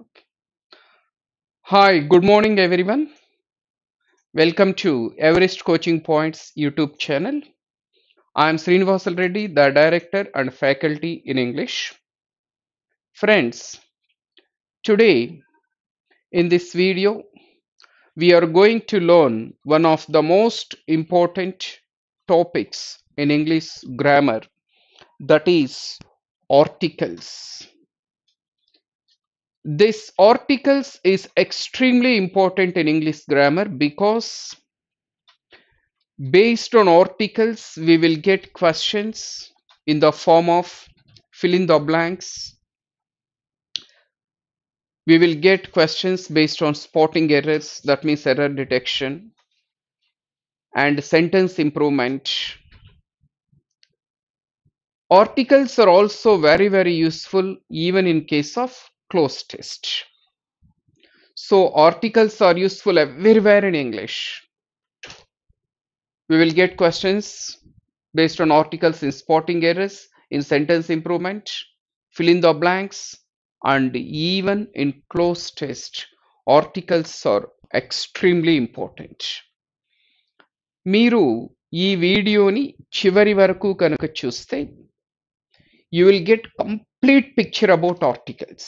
Okay. Hi, good morning, everyone. Welcome to Everest Coaching Points YouTube channel. I am Srinivasal Reddy, the Director and Faculty in English. Friends, today in this video, we are going to learn one of the most important topics in English grammar that is articles this articles is extremely important in english grammar because based on articles we will get questions in the form of fill in the blanks we will get questions based on spotting errors that means error detection and sentence improvement articles are also very very useful even in case of close test. So articles are useful everywhere in English. We will get questions based on articles in spotting errors, in sentence improvement, fill in the blanks, and even in close test, articles are extremely important. మీరు ఈ video చివరి వరకు కనుక చూస్తే you will get complete complete picture about articles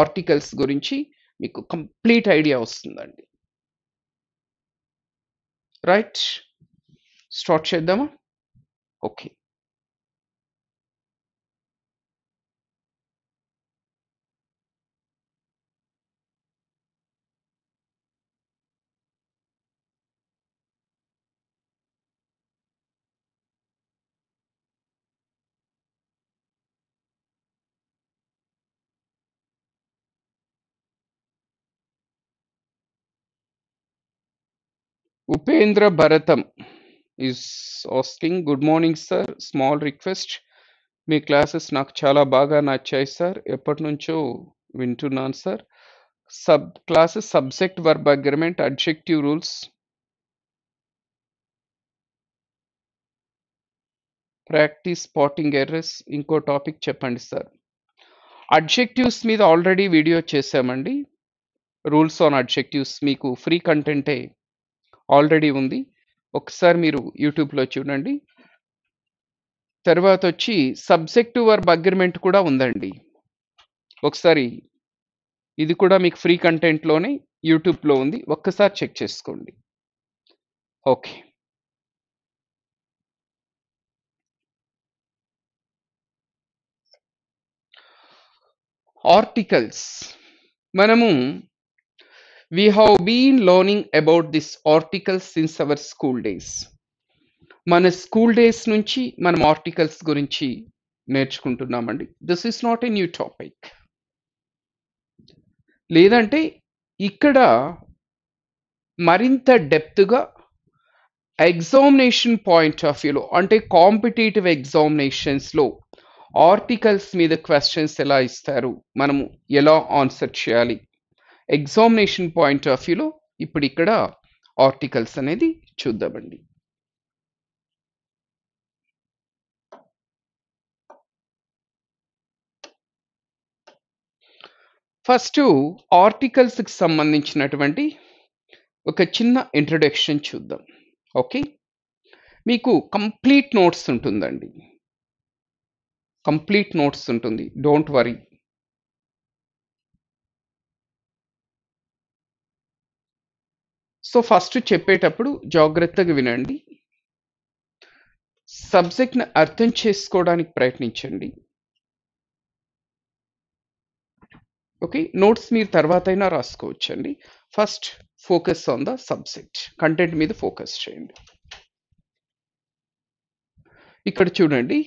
articles గురించి మీకు complete idea వస్తుందండి right start చేద్దామా okay Upendra Bharatam is asking good morning sir small request మీ క్లాసెస్ నాకు చాలా బాగా నచ్చాయి సార్ ఎప్పటి నుంచో వింటున్నాను sir sub classes subject verb agreement adjective rules practice spotting errors ఇంకో టాపిక్ చెప్పండి సార్ అడ్జెక్టివ్స్ మీద ఆల్రెడీ వీడియో చేసామండి రూల్స్ ఆన్ అడ్జెక్టివ్స్ మీకు ఫ్రీ కంటెంటే ఆల్రెడీ ఉంది ఒకసారి మీరు యూట్యూబ్లో చూడండి తర్వాత వచ్చి సబ్జెక్టివ్ వర్బ్ అగ్రిమెంట్ కూడా ఉందండి ఒకసారి ఇది కూడా మీకు ఫ్రీ కంటెంట్లోనే యూట్యూబ్లో ఉంది ఒక్కసారి చెక్ చేసుకోండి ఓకే ఆర్టికల్స్ మనము We have been learning about this article since our school days. మన స్కూల్ డేస్ నుంచి మనం ఆర్టికల్స్ గురించి నేర్చుకుంటున్నామండి this is not a new topic లేదంటే ఇక్కడ మరింత డెప్త్గా ఎగ్జామినేషన్ పాయింట్ ఆఫ్ వ్యూలో అంటే కాంపిటేటివ్ ఎగ్జామినేషన్స్లో ఆర్టికల్స్ మీద క్వశ్చన్స్ ఎలా ఇస్తారు మనము ఎలా ఆన్సర్ చేయాలి ఎగ్జామినేషన్ పాయింట్ ఆఫ్ వ్యూలో ఇప్పుడు ఇక్కడ ఆర్టికల్స్ అనేది చూద్దామండి ఫస్ట్ ఆర్టికల్స్కి సంబంధించినటువంటి ఒక చిన్న ఇంట్రడక్షన్ చూద్దాం ఓకే మీకు కంప్లీట్ నోట్స్ ఉంటుందండి కంప్లీట్ నోట్స్ ఉంటుంది డోంట్ వరీ సో ఫస్ట్ చెప్పేటప్పుడు జాగ్రత్తగా వినండి సబ్జెక్ట్ని అర్థం చేసుకోవడానికి ప్రయత్నించండి ఓకే నోట్స్ మీరు తర్వాత అయినా రాసుకోవచ్చండి first focus on the subject content మీద ఫోకస్ చేయండి ఇక్కడ చూడండి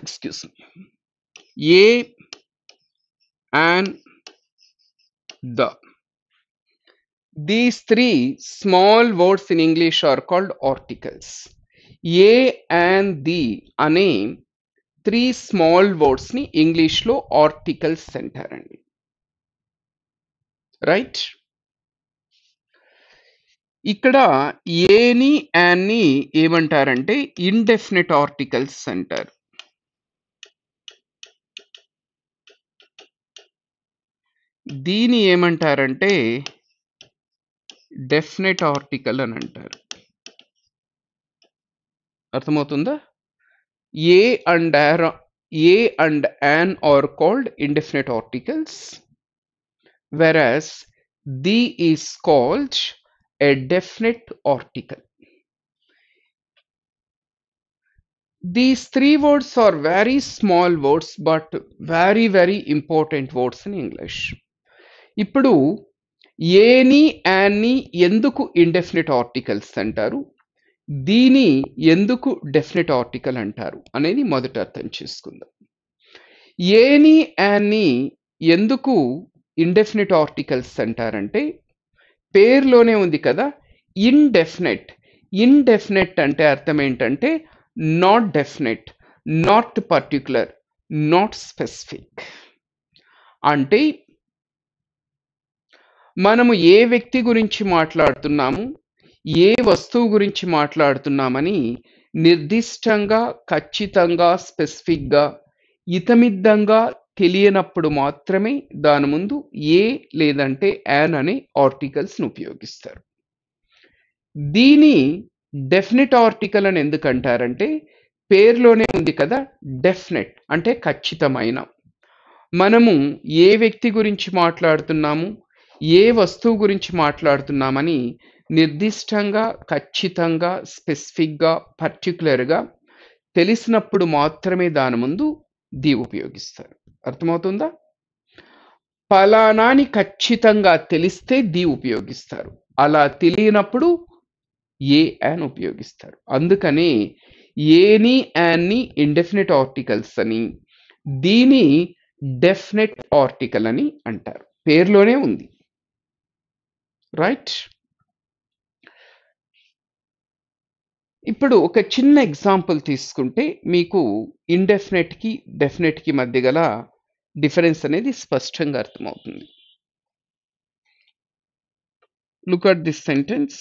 excuse a and the These three small words in English are called articles a and the అనే త్రీ స్మాల్ వర్డ్స్ని ఇంగ్లీష్లో ఆర్టికల్స్ అంటారండి రైట్ ఇక్కడ ఏని యాన్ని ఏమంటారంటే ఇండెఫినెట్ ఆర్టికల్స్ అంటారు దీని ఏమంటారంటే డెఫినెట్ ఆర్టికల్ అని అంటారు అర్థమవుతుందా ఏ అండ్ యార్ a and an are called indefinite articles whereas the is called a definite article these three words are very small words but very very important words in english ఇప్పుడు ఏని యాన్ని ఎందుకు indefinite articles అంటారు దీని ఎందుకు definite article అంటారు అనేది మొదట అర్థం చేసుకుందాం ఏని యాన్ని ఎందుకు ఇండెఫినెట్ ఆర్టికల్స్ అంటారంటే పేర్లోనే ఉంది కదా ఇన్డెఫినెట్ ఇన్డెఫినెట్ అంటే అర్థం ఏంటంటే not definite not particular not specific అంటే మనము ఏ వ్యక్తి గురించి మాట్లాడుతున్నాము ఏ వస్తువు గురించి మాట్లాడుతున్నామని నిర్దిష్టంగా ఖచ్చితంగా స్పెసిఫిక్గా ఇతమిద్దంగా తెలియనప్పుడు మాత్రమే దాని ముందు ఏ లేదంటే యాన్ అనే ఆర్టికల్స్ను ఉపయోగిస్తారు దీని డెఫినెట్ ఆర్టికల్ అని ఎందుకంటారంటే పేర్లోనే ఉంది కదా డెఫినెట్ అంటే ఖచ్చితమైన మనము ఏ వ్యక్తి గురించి మాట్లాడుతున్నాము ఏ వస్తువు గురించి మాట్లాడుతున్నామని నిర్దిష్టంగా ఖచ్చితంగా స్పెసిఫిక్గా పర్టిక్యులర్గా తెలిసినప్పుడు మాత్రమే దాని ముందు ది ఉపయోగిస్తారు అర్థమవుతుందా ఫలానాని ఖచ్చితంగా తెలిస్తే ది ఉపయోగిస్తారు అలా తెలియనప్పుడు ఏ యాన్ ఉపయోగిస్తారు అందుకని ఏని యాన్ని ఇండెఫినెట్ ఆర్టికల్స్ అని దీని డెఫినెట్ ఆర్టికల్ అని అంటారు పేర్లోనే ఉంది రైట్ ఇప్పుడు ఒక చిన్న ఎగ్జాంపుల్ తీసుకుంటే మీకు ఇండెఫినెట్కి డెఫినెట్కి మధ్య గల డిఫరెన్స్ అనేది స్పష్టంగా అర్థమవుతుంది లుక్ అట్ దిస్ సెంటెన్స్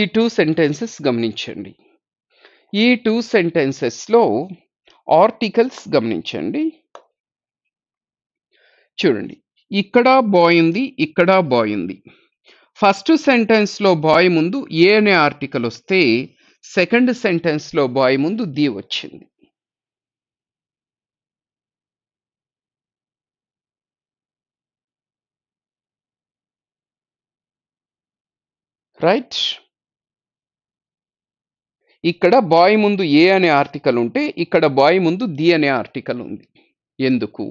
ఈ టూ సెంటెన్సెస్ గమనించండి ఈ టూ సెంటెన్సెస్లో ఆర్టికల్స్ గమనించండి చూడండి ఇక్కడ బాయ్ ఉంది ఇక్కడ బాయ్ ఉంది ఫస్ట్ సెంటెన్స్లో బాయ్ ముందు ఏ అనే ఆర్టికల్ వస్తే సెకండ్ సెంటెన్స్లో బాయ్ ముందు ది వచ్చింది రైట్ ఇక్కడ బాయ్ ముందు ఏ అనే ఆర్టికల్ ఉంటే ఇక్కడ బాయ్ ముందు ది అనే ఆర్టికల్ ఉంది ఎందుకు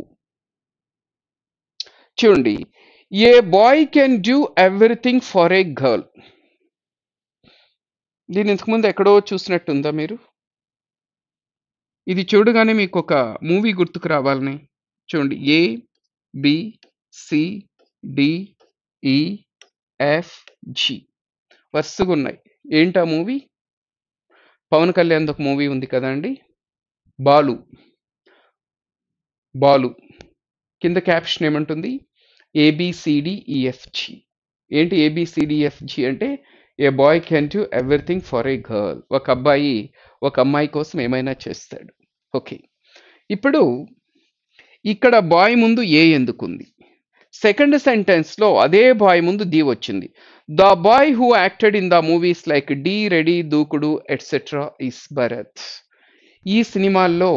చూడండి a boy can do everything for a girl దీని ఇంతకుముందు ఎక్కడో చూసినట్టుందా మీరు ఇది చూడగానే మీకు ఒక మూవీ గుర్తుకు రావాలని చూడండి A B C D E F G వరుసగా ఉన్నాయి ఏంటా మూవీ పవన్ కళ్యాణ్ ఒక మూవీ ఉంది కదండి బాలు బాలు కింద క్యాప్షన్ ఏమంటుంది ఏబిసిడిఈఎఫ్జి e ఏంటి ఏబిసిడిఎఫ్జి e అంటే ఏ boy can do everything for a girl ఒక అబ్బాయి ఒక అమ్మాయి కోసం ఏమైనా చేస్తాడు ఓకే ఇప్పుడు ఇక్కడ బాయ్ ముందు ఏ ఎందుకుంది సెకండ్ సెంటెన్స్లో అదే బాయ్ ముందు ది వచ్చింది the boy who acted in the movies like the Ready Dookudu etcetera is Bharath ఈ సినిమాల్లో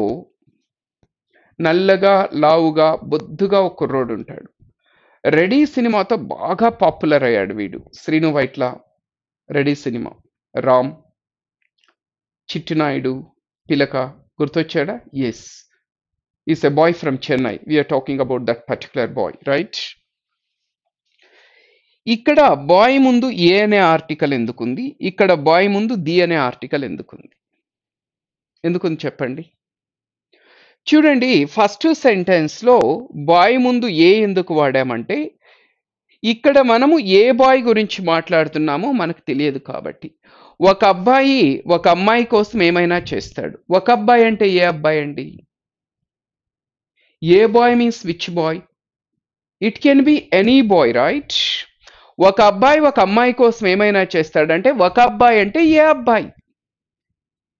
నల్లగా లావుగా బొద్దుగా ఒక కుర్రోడు ఉంటాడు రెడీ సినిమాతో బాగా పాపులర్ అయ్యాడు వీడు శ్రీను వైట్ల రెడీ సినిమా రామ్ చిట్టినాయుడు పిలక గుర్తొచ్చాడా yes is a boy from Chennai we are talking about that particular boy right ఇక్కడ బాయ్ ముందు ఏ అనే ఆర్టికల్ ఎందుకుంది ఇక్కడ బాయ్ ముందు ది అనే ఆర్టికల్ ఎందుకుంది ఎందుకుంది చెప్పండి చూడండి ఫస్ట్ సెంటెన్స్లో బాయ్ ముందు ఏ ఎందుకు వాడామంటే ఇక్కడ మనము ఏ బాయ్ గురించి మాట్లాడుతున్నామో మనకు తెలియదు కాబట్టి ఒక అబ్బాయి ఒక అమ్మాయి కోసం ఏమైనా చేస్తాడు ఒక అబ్బాయి అంటే ఏ అబ్బాయి అండి a boy means which boy it can be any boy right ఒక అబ్బాయి ఒక అమ్మాయి కోసం ఏమైనా చేస్తాడంటే ఒక అబ్బాయి అంటే ఏ అబ్బాయి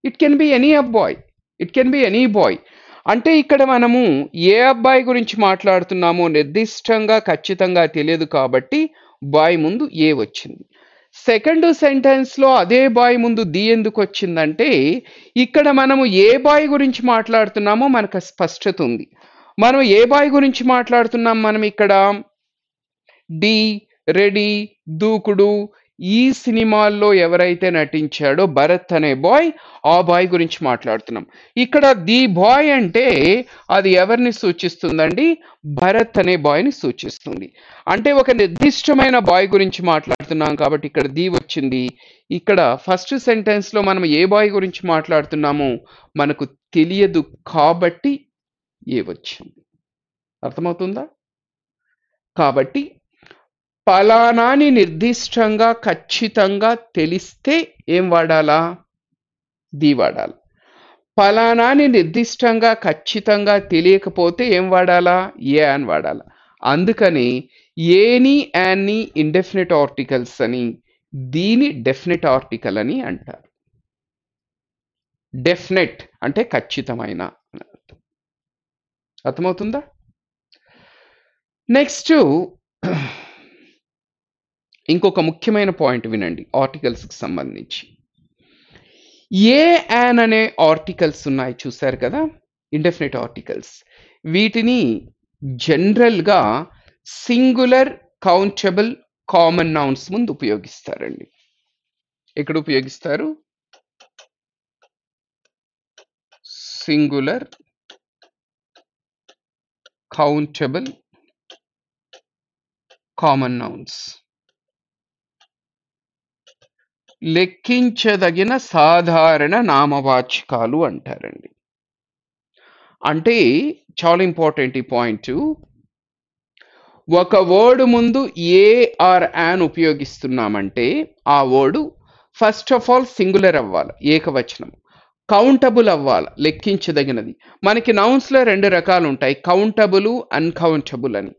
ఇట్ కెన్ బి ఎనీ అబ్బాయ్ it can be any boy అంటే ఇక్కడ మనము ఏ అబ్బాయి గురించి మాట్లాడుతున్నామో నిర్దిష్టంగా ఖచ్చితంగా తెలియదు కాబట్టి బాయ్ ముందు ఏ వచ్చింది సెకండ్ సెంటెన్స్లో అదే బాయ్ ముందు ది ఎందుకు వచ్చిందంటే ఇక్కడ మనము ఏ బాయ్ గురించి మాట్లాడుతున్నామో మనకు స్పష్టత ఉంది మనం ఏ బాయ్ గురించి మాట్లాడుతున్నాం మనం ఇక్కడ డి రెడీ దూకుడు ఈ సినిమాల్లో ఎవరైతే నటించాడో భరత్ అనే బాయ్ ఆ బాయ్ గురించి మాట్లాడుతున్నాం ఇక్కడ ది బాయ్ అంటే అది ఎవరిని సూచిస్తుందండి భరత్ అనే బాయ్ని సూచిస్తుంది అంటే ఒక నిర్దిష్టమైన బాయ్ గురించి మాట్లాడుతున్నాం కాబట్టి ఇక్కడ ది వచ్చింది ఇక్కడ ఫస్ట్ సెంటెన్స్లో మనం ఏ బాయ్ గురించి మాట్లాడుతున్నామో మనకు తెలియదు కాబట్టి ఏ వచ్చింది అర్థమవుతుందా కాబట్టి ఫలానాని నిర్దిష్టంగా ఖచ్చితంగా తెలిస్తే ఏం వాడాలా ది వాడాలి ఫలానాని నిర్దిష్టంగా ఖచ్చితంగా తెలియకపోతే ఏం వాడాలా ఏ అని వాడాలా అందుకని ఏని యాన్ని ఇండెఫినెట్ ఆర్టికల్స్ అని దీని డెఫినెట్ ఆర్టికల్ అని అంటారు డెఫినెట్ అంటే ఖచ్చితమైన అర్థమవుతుందా నెక్స్ట్ ఇంకొక ముఖ్యమైన పాయింట్ వినండి ఆర్టికల్స్కి సంబంధించి ఏ యాన్ అనే ఆర్టికల్స్ ఉన్నాయి చూశారు కదా ఇండెఫినెట్ ఆర్టికల్స్ వీటిని జనరల్గా సింగులర్ కౌంటబుల్ కామన్ నౌన్స్ ముందు ఉపయోగిస్తారండి ఎక్కడ ఉపయోగిస్తారు సింగులర్ కౌంటబుల్ కామన్ నౌన్స్ లెక్కించదగిన సాధారణ నామవాచకాలు అంటారండి అంటే చాలా ఇంపార్టెంట్ ఈ పాయింట్ ఒక వర్డ్ ముందు ఏ ఆర్ యాన్ ఉపయోగిస్తున్నామంటే ఆ word first of all singular అవ్వాలి ఏకవచనం కౌంటబుల్ అవ్వాలి లెక్కించదగినది మనకి నౌన్స్లో రెండు రకాలు ఉంటాయి కౌంటబుల్ అన్కౌంటబుల్ అని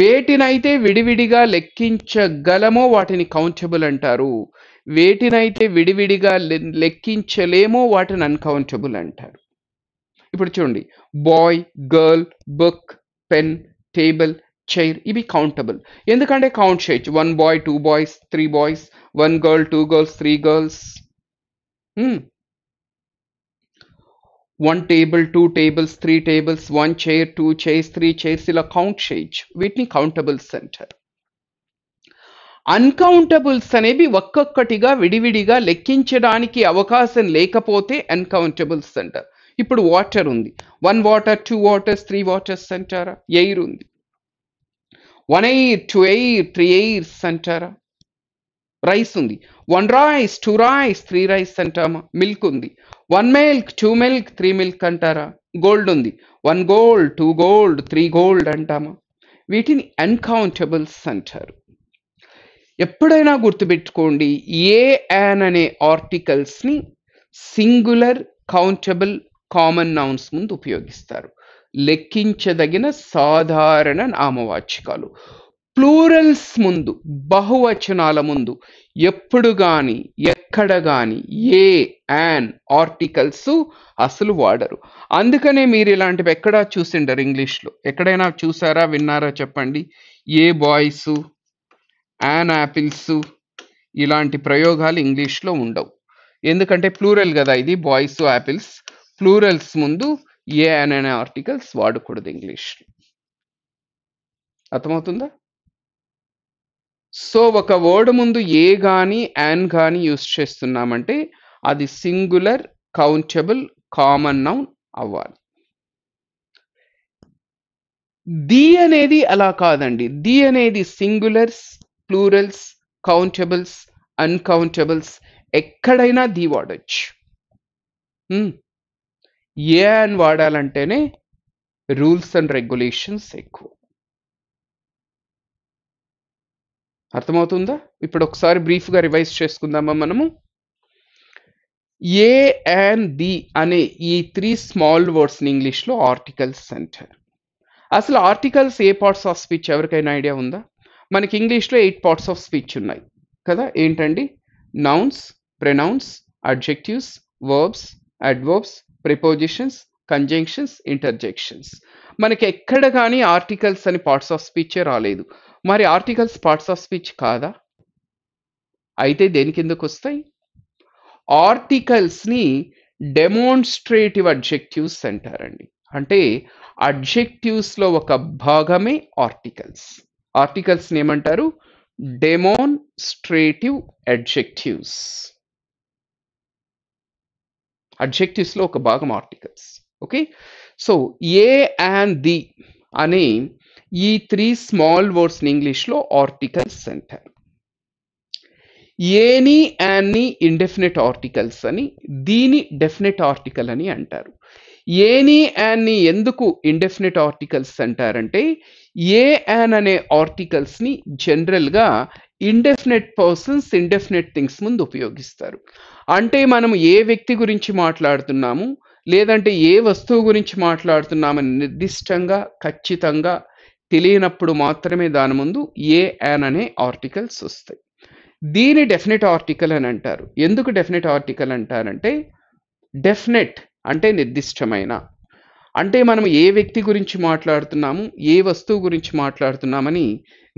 వేటినైతే విడివిడిగా లెక్కించగలమో వాటిని కౌంటబుల్ అంటారు వేటినైతే విడివిడిగా లెక్కించలేమో వాటిని అన్కౌంటబుల్ అంటారు ఇప్పుడు చూడండి boy girl book pen table chair ఇవి కౌంటబుల్ ఎందుకంటే కౌంట్ చేయొచ్చు one boy two boys three boys one girl two girls three girls one table two tables three tables one chair two chairs three chairs ఇలా count చేయొచ్చు వీటిని countables అంటారు అన్కౌంటబుల్స్ అనేవి ఒక్కొక్కటిగా విడివిడిగా లెక్కించడానికి అవకాశం లేకపోతే అన్కౌంటబుల్స్ అంటారు ఇప్పుడు వాటర్ ఉంది one water two waters three waters అంటారా ఎయిర్ ఉంది one air two air three airs అంటారా రైస్ ఉంది one rice two rice three rice అంటామా మిల్క్ ఉంది one milk two milk three milk అంటారా గోల్డ్ ఉంది one gold two gold three gold అంటామా వీటిని అన్కౌంటబుల్స్ అంటారు ఎప్పుడైనా గుర్తుపెట్టుకోండి ఏ యాన్ అనే ఆర్టికల్స్ని సింగులర్ కౌంటబుల్ కామన్ నౌన్స్ ముందు ఉపయోగిస్తారు లెక్కించదగిన సాధారణ నామవాచకాలు ప్లూరల్స్ ముందు బహువచనాల ముందు ఎప్పుడు కానీ ఎక్కడ కానీ ఏ యాన్ ఆర్టికల్స్ అసలు వాడరు అందుకనే మీరు ఇలాంటివి ఎక్కడా చూసిండరు ఇంగ్లీష్లో ఎక్కడైనా చూసారా విన్నారా చెప్పండి ఏ బాయ్స్ యాన్ యాపిల్స్ ఇలాంటి ప్రయోగాలు ఇంగ్లీష్లో ఉండవు ఎందుకంటే ప్లూరల్ కదా ఇది బాయ్స్ యాపిల్స్ ప్లూరల్స్ ముందు ఏ అనే ఆర్టికల్స్ వాడకూడదు ఇంగ్లీష్ అర్థమవుతుందా సో ఒక వర్డ్ ముందు ఏ కానీ యాన్ కానీ యూస్ చేస్తున్నామంటే అది సింగులర్ కౌంటబుల్ కామన్ నౌన్ అవ్వాలి ది అనేది అలా కాదండి ది అనేది సింగులర్స్ ప్లూరల్స్ కౌంటబుల్స్ అన్కౌంటబుల్స్ ఎక్కడైనా ది వాడచ్చు ఏ అని వాడాలంటేనే రూల్స్ అండ్ రెగ్యులేషన్స్ ఎక్కువ అర్థమవుతుందా ఇప్పుడు ఒకసారి బ్రీఫ్గా రివైజ్ చేసుకుందామా మనము ఏ అండ్ ది అనే ఈ త్రీ స్మాల్ వర్డ్స్ని ఇంగ్లీష్లో ఆర్టికల్స్ అంటారు అసలు ఆర్టికల్స్ ఏ పార్ట్స్ ఆఫ్ స్పీచ్ ఎవరికైనా ఐడియా ఉందా మనకి ఇంగ్లీష్లో ఎయిట్ పార్ట్స్ ఆఫ్ స్పీచ్ ఉన్నాయి కదా ఏంటండి nouns pronouns adjectives verbs adverbs prepositions conjunctions interjections మనకి ఎక్కడ కానీ ఆర్టికల్స్ అని పార్ట్స్ ఆఫ్ స్పీచే రాలేదు మరి ఆర్టికల్స్ పార్ట్స్ ఆఫ్ స్పీచ్ కాదా అయితే దేని కిందకు వస్తాయి ఆర్టికల్స్ని డెమోన్స్ట్రేటివ్ అడ్జెక్టివ్స్ అంటారండి అంటే అడ్జెక్టివ్స్లో ఒక భాగమే ఆర్టికల్స్ ఆర్టికల్స్ని ఏమంటారు డెమోన్స్ట్రేటివ్ అడ్జెక్టివ్స్ అడ్జెక్టివ్స్లో ఒక భాగం articles okay so a and the అనే ఈ త్రీ స్మాల్ వర్డ్స్ని ఇంగ్లీష్లో ఆర్టికల్స్ అంటారు ఏని అని ఇండెఫినెట్ ఆర్టికల్స్ అని దీని డెఫినెట్ ఆర్టికల్ అని అంటారు ఏని అని ఎందుకు ఇండెఫినెట్ ఆర్టికల్స్ అంటారంటే ఏ యాన్ అనే ఆర్టికల్స్ని జనరల్గా ఇండెఫినెట్ పర్సన్స్ ఇండెఫినెట్ థింగ్స్ ముందు ఉపయోగిస్తారు అంటే మనం ఏ వ్యక్తి గురించి మాట్లాడుతున్నాము లేదంటే ఏ వస్తువు గురించి మాట్లాడుతున్నామని నిర్దిష్టంగా ఖచ్చితంగా తెలియనప్పుడు మాత్రమే దాని ముందు ఏ యాన్ అనే ఆర్టికల్స్ వస్తాయి దీని డెఫినెట్ ఆర్టికల్ అని అంటారు ఎందుకు డెఫినెట్ ఆర్టికల్ అంటారంటే డెఫినెట్ అంటే నిర్దిష్టమైన అంటే మనం ఏ వ్యక్తి గురించి మాట్లాడుతున్నాము ఏ వస్తువు గురించి మాట్లాడుతున్నామని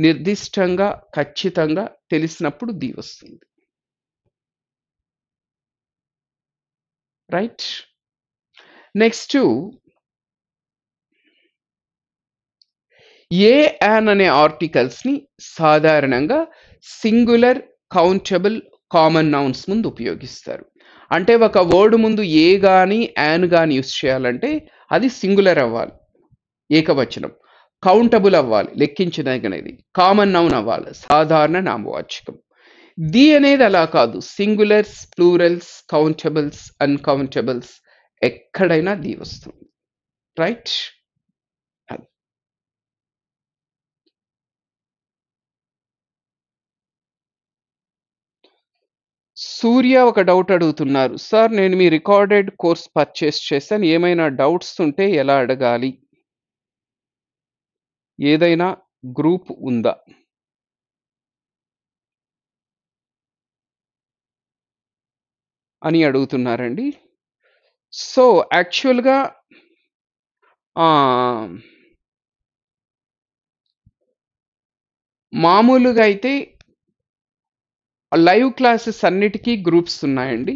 నిర్దిష్టంగా ఖచ్చితంగా తెలిసినప్పుడు ది వస్తుంది రైట్ నెక్స్ట్ ఏ యాన్ అనే ఆర్టికల్స్ని సాధారణంగా సింగులర్ కౌంటబుల్ కామన్ నౌన్స్ ముందు ఉపయోగిస్తారు అంటే ఒక వర్డ్ ముందు ఏ కానీ యాన్ కానీ యూస్ చేయాలంటే అది సింగులర్ అవ్వాలి ఏకవచనం కౌంటబుల్ అవ్వాలి లెక్కించదగినది కామన్ నౌన్ అవ్వాలి సాధారణ నామవాచకం ది అనేది అలా కాదు సింగులర్స్ ప్లూరల్స్ కౌంటబుల్స్ అన్కౌంటబుల్స్ ఎక్కడైనా ది వస్తుంది రైట్ సూర్య ఒక డౌట్ అడుగుతున్నారు సార్ నేను మీ రికార్డెడ్ కోర్స్ పర్చేస్ చేశాను ఏమైనా డౌట్స్ ఉంటే ఎలా అడగాలి ఏదైనా గ్రూప్ ఉందా అని అడుగుతున్నారండి సో యాక్చువల్గా మామూలుగా అయితే లైవ్ క్లాసెస్ అన్నిటికీ గ్రూప్స్ ఉన్నాయండి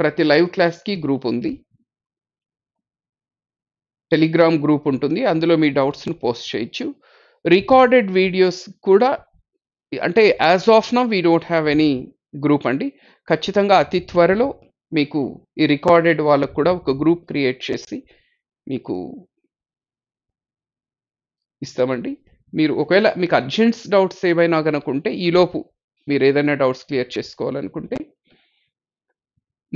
ప్రతి లైవ్ క్లాస్కి గ్రూప్ ఉంది టెలిగ్రామ్ గ్రూప్ ఉంటుంది అందులో మీ డౌట్స్ని పోస్ట్ చేయొచ్చు రికార్డెడ్ వీడియోస్ కూడా అంటే as of now we don't have any group అండి ఖచ్చితంగా అతి త్వరలో మీకు ఈ రికార్డెడ్ వాళ్ళకు కూడా ఒక గ్రూప్ క్రియేట్ చేసి మీకు ఇస్తామండి మీరు ఒకవేళ మీకు అర్జెంట్స్ డౌట్స్ ఏమైనా కనుకుంటే ఈలోపు మీరు ఏదైనా డౌట్స్ క్లియర్ చేసుకోవాలనుకుంటే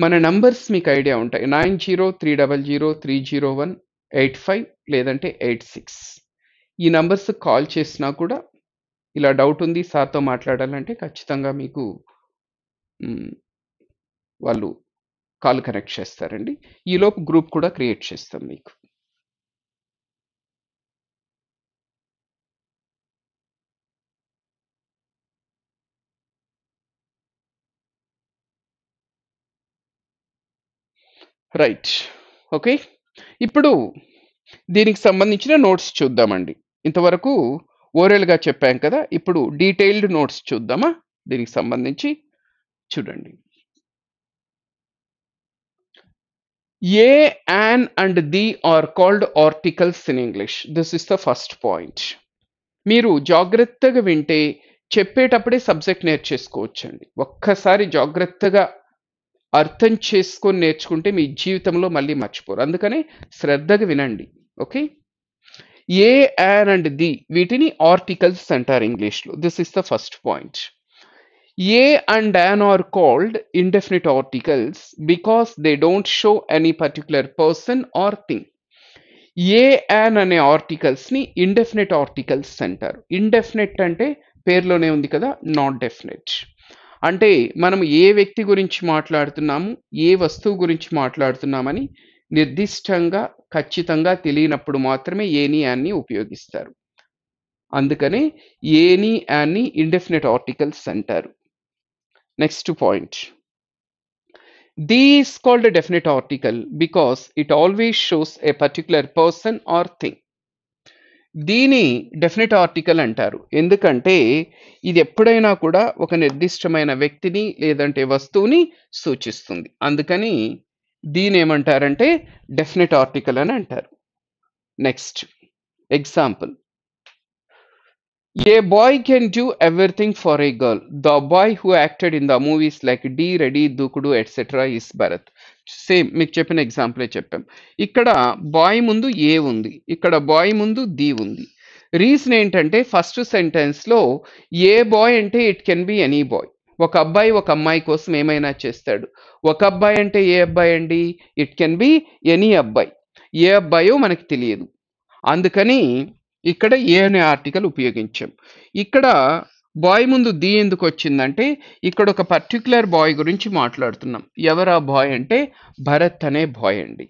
మన నంబర్స్ మీకు ఐడియా ఉంటాయి nine zero three double zero three zero one eight five లేదంటే ఎయిట్ సిక్స్ ఈ నంబర్స్ కాల్ చేసినా కూడా ఇలా డౌట్ ఉంది సార్తో మాట్లాడాలంటే ఖచ్చితంగా మీకు వాళ్ళు కాల్ కనెక్ట్ చేస్తారండి ఈలోపు గ్రూప్ కూడా క్రియేట్ చేస్తాం మీకు రైట్ ఓకే ఇప్పుడు దీనికి సంబంధించిన నోట్స్ చూద్దామండి ఇంతవరకు ఓరల్గా చెప్పాం కదా ఇప్పుడు డీటెయిల్డ్ నోట్స్ చూద్దామా దీనికి సంబంధించి చూడండి a an and the are called articles in English this is the first point మీరు జాగ్రత్తగా వింటే చెప్పేటప్పుడే సబ్జెక్ట్ నేర్చేసుకోవచ్చండి ఒక్కసారి జాగ్రత్తగా అర్థం చేసుకొని నేర్చుకుంటే మీ జీవితంలో మళ్ళీ మర్చిపోరు అందుకనే శ్రద్ధగా వినండి okay a an and the వీటిని ఆర్టికల్స్ అంటారు ఇంగ్లీష్లో this is the first point a and an are called indefinite articles because they don't show any particular person or thing a an అనే ఆర్టికల్స్ని ఇండెఫినెట్ ఆర్టికల్స్ అంటారు indefinite అంటే పేర్లోనే ఉంది కదా నాట్ డెఫినెట్ అంటే మనం ఏ వ్యక్తి గురించి మాట్లాడుతున్నాము ఏ వస్తువు గురించి మాట్లాడుతున్నామని నిర్దిష్టంగా ఖచ్చితంగా తెలియనప్పుడు మాత్రమే ఏని యాన్ని ఉపయోగిస్తారు అందుకనే ఏని యాన్ని ఇండెఫినెట్ ఆర్టికల్స్ అంటారు next point the is called definite article because it always shows a particular person or thing దీని డెఫినెట్ ఆర్టికల్ అంటారు ఎందుకంటే ఇది ఎప్పుడైనా కూడా ఒక నిర్దిష్టమైన వ్యక్తిని లేదంటే వస్తువుని సూచిస్తుంది అందుకని దీని ఏమంటారంటే డెఫినెట్ ఆర్టికల్ అని అంటారు next example a boy can do everything for a girl the boy who acted in the movies like the Ready Dookudu etcetera is Bharath same మీకు చెప్పిన ఎగ్జాంపులే చెప్పాం ఇక్కడ బాయ్ ముందు ఏ ఉంది ఇక్కడ బాయ్ ముందు ది ఉంది రీజన్ ఏంటంటే ఫస్ట్ సెంటెన్స్లో ఏ బాయ్ అంటే it can be any boy ఒక అబ్బాయి ఒక అమ్మాయి కోసం ఏమైనా చేస్తాడు ఒక అబ్బాయి అంటే ఏ అబ్బాయి అండి ఇట్ కెన్ బి ఎనీ అబ్బాయి ఏ అబ్బాయో మనకు తెలియదు అందుకని ఇక్కడ ఏ అనే ఆర్టికల్ ఉపయోగించాం ఇక్కడ బాయ్ ముందు ది ఎందుకు వచ్చిందంటే ఇక్కడ ఒక పర్టికులర్ బాయ్ గురించి మాట్లాడుతున్నాం ఎవరా బాయ్ అంటే భరత్ అనే బాయ్ అండి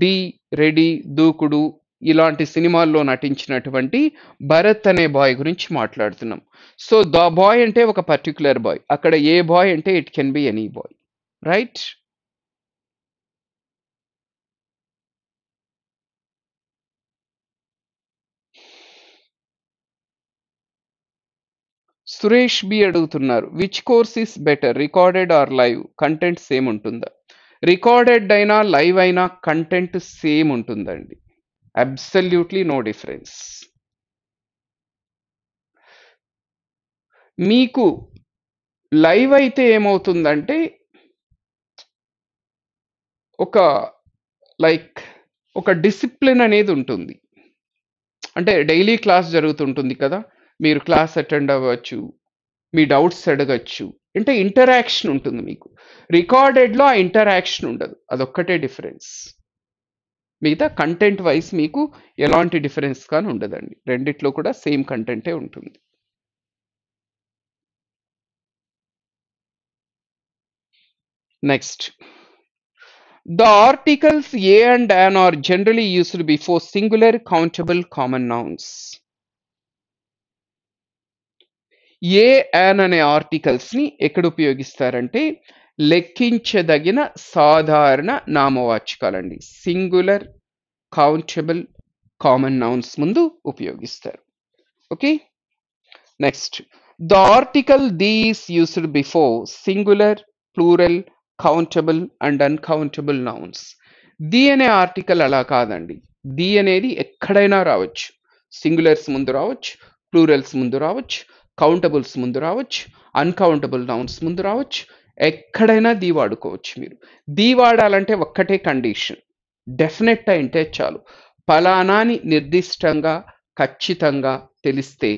డి రెడీ దూకుడు ఇలాంటి సినిమాల్లో నటించినటువంటి భరత్ అనే బాయ్ గురించి మాట్లాడుతున్నాం సో ద బాయ్ అంటే ఒక పర్టికులర్ బాయ్ అక్కడ ఏ బాయ్ అంటే it can be any boy right Suresh B అడుగుతున్నారు which course is better recorded or live content same ఉంటుందా రికార్డెడ్ అయినా లైవ్ అయినా కంటెంట్ సేమ్ ఉంటుందండి అబ్సల్యూట్లీ నో డిఫరెన్స్ మీకు లైవ్ అయితే ఏమవుతుందంటే ఒక లైక్ ఒక డిసిప్లిన్ అనేది ఉంటుంది అంటే డైలీ క్లాస్ జరుగుతుంటుంది కదా మీరు క్లాస్ అటెండ్ అవ్వచ్చు మీ డౌట్స్ అడగచ్చు అంటే ఇంటరాక్షన్ ఉంటుంది మీకు రికార్డెడ్లో ఆ ఇంటరాక్షన్ ఉండదు అదొక్కటే డిఫరెన్స్ మిగతా కంటెంట్ వైజ్ మీకు ఎలాంటి డిఫరెన్స్ కానీ ఉండదండి రెండిట్లో కూడా సేమ్ కంటెంటే ఉంటుంది next the articles a and an are generally used before singular countable common nouns a an అనే ఆర్టికల్స్ని ఎక్కడ ఉపయోగిస్తారంటే లెక్కించదగిన సాధారణ నామవాచకాలండి సింగులర్ కౌంటబుల్ కామన్ నౌన్స్ ముందు ఉపయోగిస్తారు okay next the article the is used before singular plural countable and uncountable nouns the అనే ఆర్టికల్ అలా కాదండి ది అనేది ఎక్కడైనా రావచ్చు సింగులర్స్ ముందు రావచ్చు ప్లూరల్స్ ముందు రావచ్చు కౌంటబుల్స్ ముందు రావచ్చు అన్కౌంటబుల్ నౌన్స్ ముందు రావచ్చు ఎక్కడైనా దీ వాడుకోవచ్చు మీరు దీ వాడాలంటే ఒక్కటే కండిషన్ డెఫినెట్ అయింటే చాలు ఫలానాని నిర్దిష్టంగా ఖచ్చితంగా తెలిస్తే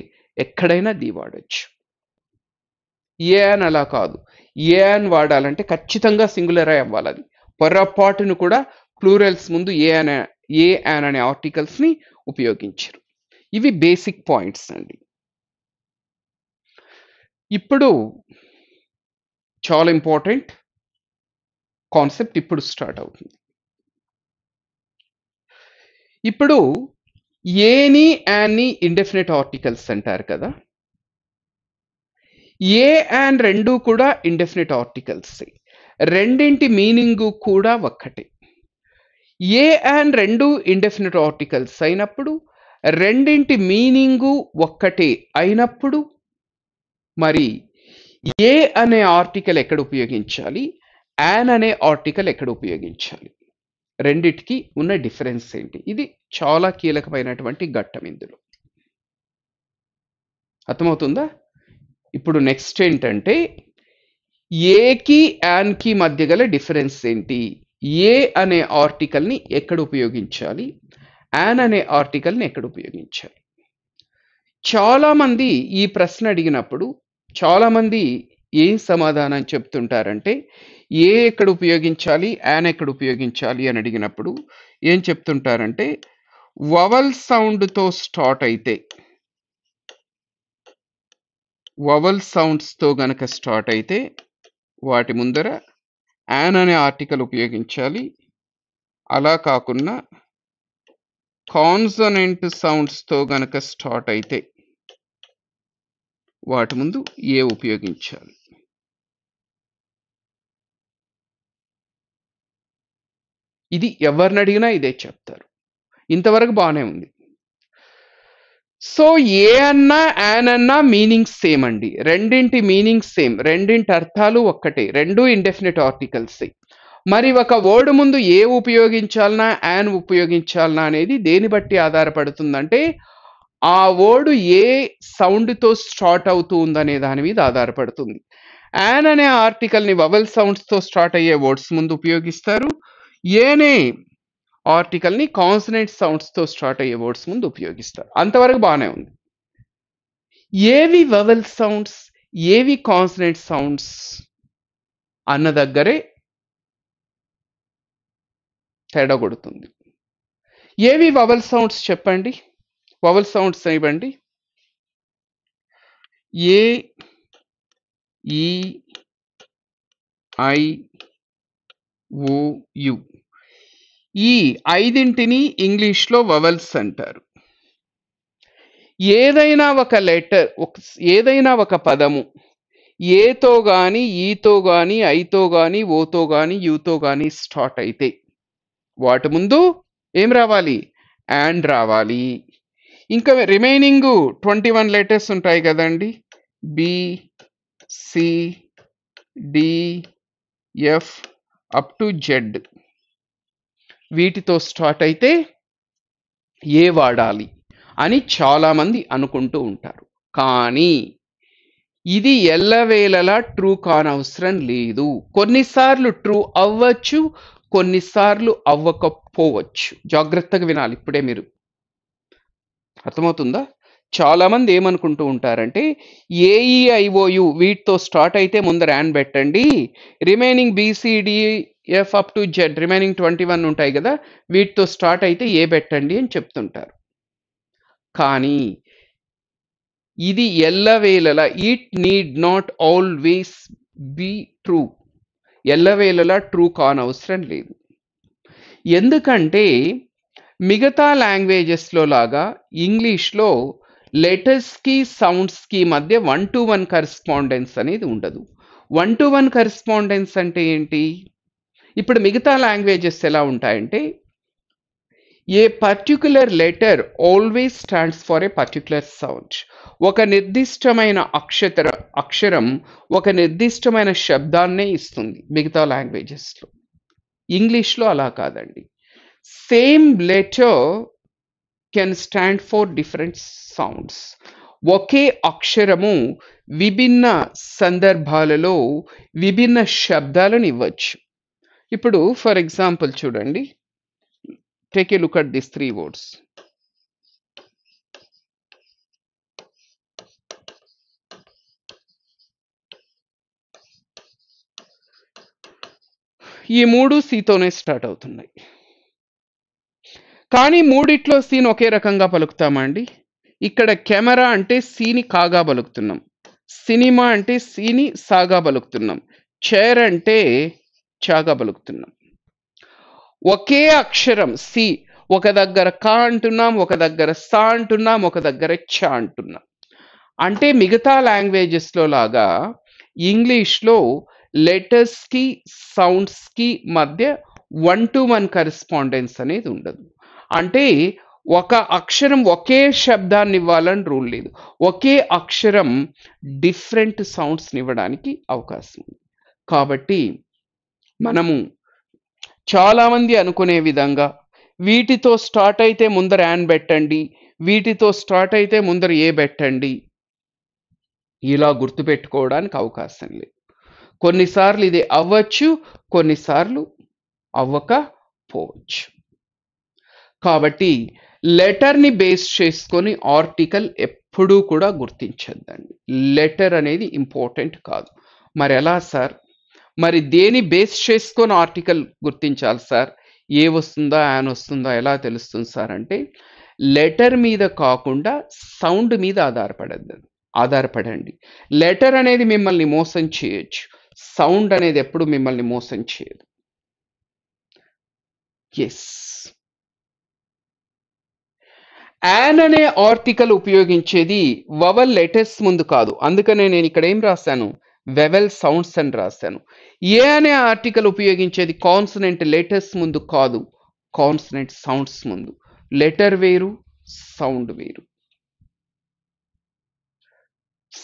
ఎక్కడైనా దీ వాడచ్చు ఏ అని అలా కాదు ఏ అని వాడాలంటే ఖచ్చితంగా సింగులర్ అయి అవ్వాలి అది పొరపాటును కూడా ప్లూరల్స్ ముందు ఏ అనే ఏ అనే ఆర్టికల్స్ని ఉపయోగించరు ఇవి బేసిక్ పాయింట్స్ అండి ఇప్పుడు చాలా ఇంపార్టెంట్ కాన్సెప్ట్ ఇప్పుడు స్టార్ట్ అవుతుంది ఇప్పుడు ఏని యాన్ని ఇండెఫినెట్ ఆర్టికల్స్ అంటారు కదా ఏ అండ్ రెండు కూడా ఇండెఫినెట్ ఆర్టికల్స్ రెండింటి మీనింగ్ కూడా ఒక్కటే ఏ అండ్ రెండు ఇండెఫినెట్ ఆర్టికల్స్ అయినప్పుడు రెండింటి మీనింగు ఒక్కటే అయినప్పుడు మరి ఏ అనే ఆర్టికల్ ఎక్కడ ఉపయోగించాలి యాన్ అనే ఆర్టికల్ ఎక్కడ ఉపయోగించాలి రెండిటికి ఉన్న డిఫరెన్స్ ఏంటి ఇది చాలా కీలకమైనటువంటి ఘట్టం ఇందులో అర్థమవుతుందా ఇప్పుడు నెక్స్ట్ ఏంటంటే ఏకి యాన్కి మధ్య గల డిఫరెన్స్ ఏంటి ఏ అనే ఆర్టికల్ని ఎక్కడ ఉపయోగించాలి యాన్ అనే ఆర్టికల్ని ఎక్కడ ఉపయోగించాలి చాలామంది ఈ ప్రశ్న అడిగినప్పుడు చాలామంది ఏం సమాధానం చెప్తుంటారంటే ఏ ఎక్కడ ఉపయోగించాలి యాన్ ఎక్కడ ఉపయోగించాలి అని అడిగినప్పుడు ఏం చెప్తుంటారంటే వవల్ సౌండ్తో స్టార్ట్ అయితే వవల్ సౌండ్స్తో గనక స్టార్ట్ అయితే వాటి ముందర యాన్ అనే ఆర్టికల్ ఉపయోగించాలి అలా కాకుండా కాన్సనెంట్ సౌండ్స్తో గనక స్టార్ట్ అయితే వాటి ముందు ఏ ఉపయోగించాలి ఇది ఎవరిని అడిగినా ఇదే చెప్తారు ఇంతవరకు బాగానే ఉంది సో ఏ అన్నా యాన్ అన్నా మీనింగ్ సేమ్ అండి రెండింటి మీనింగ్ సేమ్ రెండింటి అర్థాలు ఒక్కటే రెండు ఇండెఫినెట్ ఆర్టికల్స్ మరి ఒక వర్డ్ ముందు ఏ ఉపయోగించాలనా యాన్ ఉపయోగించాలనా అనేది దేని బట్టి ఆధారపడుతుందంటే ఆ వర్డు ఏ సౌండ్తో స్టార్ట్ అవుతూ ఉందనే దాని మీద ఆధారపడుతుంది యాన్ అనే ఆర్టికల్ని వవల్ సౌండ్స్తో స్టార్ట్ అయ్యే వర్డ్స్ ముందు ఉపయోగిస్తారు ఏనే ఆర్టికల్ని కాన్సనెంట్ సౌండ్స్తో స్టార్ట్ అయ్యే వర్డ్స్ ముందు ఉపయోగిస్తారు అంతవరకు బాగానే ఉంది ఏవి వవల్ సౌండ్స్ ఏవి కాన్సనెంట్ సౌండ్స్ అన్న దగ్గరే తేడా కొడుతుంది ఏవి వవల్ సౌండ్స్ చెప్పండి వవల్ సౌండ్స్ ఇవ్వండి ఏ ఈ ఐ యు ఈ ఐదింటిని ఇంగ్లీష్లో వవల్స్ అంటారు ఏదైనా ఒక లెటర్ ఏదైనా ఒక పదము ఏతో కానీ ఈతో కానీ ఐతో కానీ ఓతో కానీ యూతో కానీ స్టార్ట్ అయితే వాటి ముందు ఏం రావాలి యాండ్ రావాలి ఇంకా రిమైనింగ్ ట్వంటీ వన్ లెటర్స్ ఉంటాయి కదండి B C D F up to Z వీటితో స్టార్ట్ అయితే ఏ వాడాలి అని చాలామంది అనుకుంటూ ఉంటారు కానీ ఇది ఎల్లవేళలా ట్రూ కానవసరం లేదు కొన్నిసార్లు ట్రూ అవ్వచ్చు కొన్నిసార్లు అవ్వకపోవచ్చు జాగ్రత్తగా వినాలి ఇప్పుడే మీరు అర్థమవుతుందా చాలామంది ఏమనుకుంటూ ఉంటారంటే ఏఈఐఓయు e వీటితో స్టార్ట్ అయితే ముందర యాన్ పెట్టండి remaining F up to Z remaining twenty one ఉంటాయి కదా వీటితో స్టార్ట్ అయితే ఏ పెట్టండి అని చెప్తుంటారు కానీ ఇది ఎల్లవేళలా it need not always be true ఎల్లవేళలా ట్రూ కాన్ అవసరం లేదు ఎందుకంటే మిగతా లాంగ్వేజెస్లో లాగా ఇంగ్లీష్లో లెటర్స్కి సౌండ్స్కి మధ్య వన్ టు వన్ కరెస్పాండెన్స్ అనేది ఉండదు వన్ టు వన్ కరెస్పాండెన్స్ అంటే ఏంటి ఇప్పుడు మిగతా లాంగ్వేజెస్ ఎలా ఉంటాయంటే a particular letter always stands for a particular sound ఒక నిర్దిష్టమైన అక్షతర అక్షరం ఒక నిర్దిష్టమైన శబ్దాన్నే ఇస్తుంది మిగతా లాంగ్వేజెస్లో ఇంగ్లీష్లో అలా కాదండి same letter can stand for different sounds ఒకే అక్షరము విభిన్న సందర్భాలలో విభిన్న శబ్దాలను ఇవ్వచ్చు ఇప్పుడు ఫర్ ఎగ్జాంపుల్ చూడండి take a look at this three words ఈ మూడు సీతోనే స్టార్ట్ అవుతున్నాయి కానీ మూడిట్లో సీన్ ఒకే రకంగా పలుకుతామండి ఇక్కడ కెమెరా అంటే సీని కాగా పలుకుతున్నాం సినిమా అంటే సీని సాగా పలుకుతున్నాం చైర్ అంటే చాగా పలుకుతున్నాం ఒకే అక్షరం సి ఒక దగ్గర కా అంటున్నాం ఒక దగ్గర సా అంటున్నాం ఒక దగ్గర చ అంటున్నాం అంటే మిగతా లాంగ్వేజెస్లో లాగా ఇంగ్లీష్లో లెటర్స్కి సౌండ్స్కి మధ్య వన్ టు వన్ కరెస్పాండెన్స్ అనేది ఉండదు అంటే ఒక అక్షరం ఒకే శబ్దాన్ని ఇవ్వాలని రూల్ లేదు ఒకే అక్షరం డిఫరెంట్ సౌండ్స్ని ఇవ్వడానికి అవకాశం ఉంది కాబట్టి మనము చాలామంది అనుకునే విధంగా వీటితో స్టార్ట్ అయితే ముందర యాన్ పెట్టండి వీటితో స్టార్ట్ అయితే ముందర ఏ పెట్టండి ఇలా గుర్తుపెట్టుకోవడానికి అవకాశం లేదు కొన్నిసార్లు ఇది అవ్వచ్చు కొన్నిసార్లు అవ్వకపోవచ్చు కాబట్టి లెటర్ని బేస్ చేసుకొని ఆర్టికల్ ఎప్పుడూ కూడా గుర్తించద్దండి లెటర్ అనేది ఇంపార్టెంట్ కాదు మరి ఎలా సార్ మరి దేని బేస్ చేసుకొని ఆర్టికల్ గుర్తించాలి సార్ ఏ వస్తుందా యాన్ వస్తుందా ఎలా తెలుస్తుంది సార్ అంటే లెటర్ మీద కాకుండా సౌండ్ మీద ఆధారపడద్దు ఆధారపడండి లెటర్ అనేది మిమ్మల్ని మోసం చేయొచ్చు సౌండ్ అనేది ఎప్పుడు మిమ్మల్ని మోసం చేయదు ఎస్ యాన్ అనే ఆర్టికల్ ఉపయోగించేది వవల్ లెటర్స్ ముందు కాదు అందుకనే నేను ఇక్కడ ఏం రాశాను వెవెల్ సౌండ్స్ అని రాశాను ఏ అనే ఆర్టికల్ ఉపయోగించేది కాన్సనెంట్ లెటర్స్ ముందు కాదు కాన్సనెంట్ సౌండ్స్ ముందు లెటర్ వేరు సౌండ్ వేరు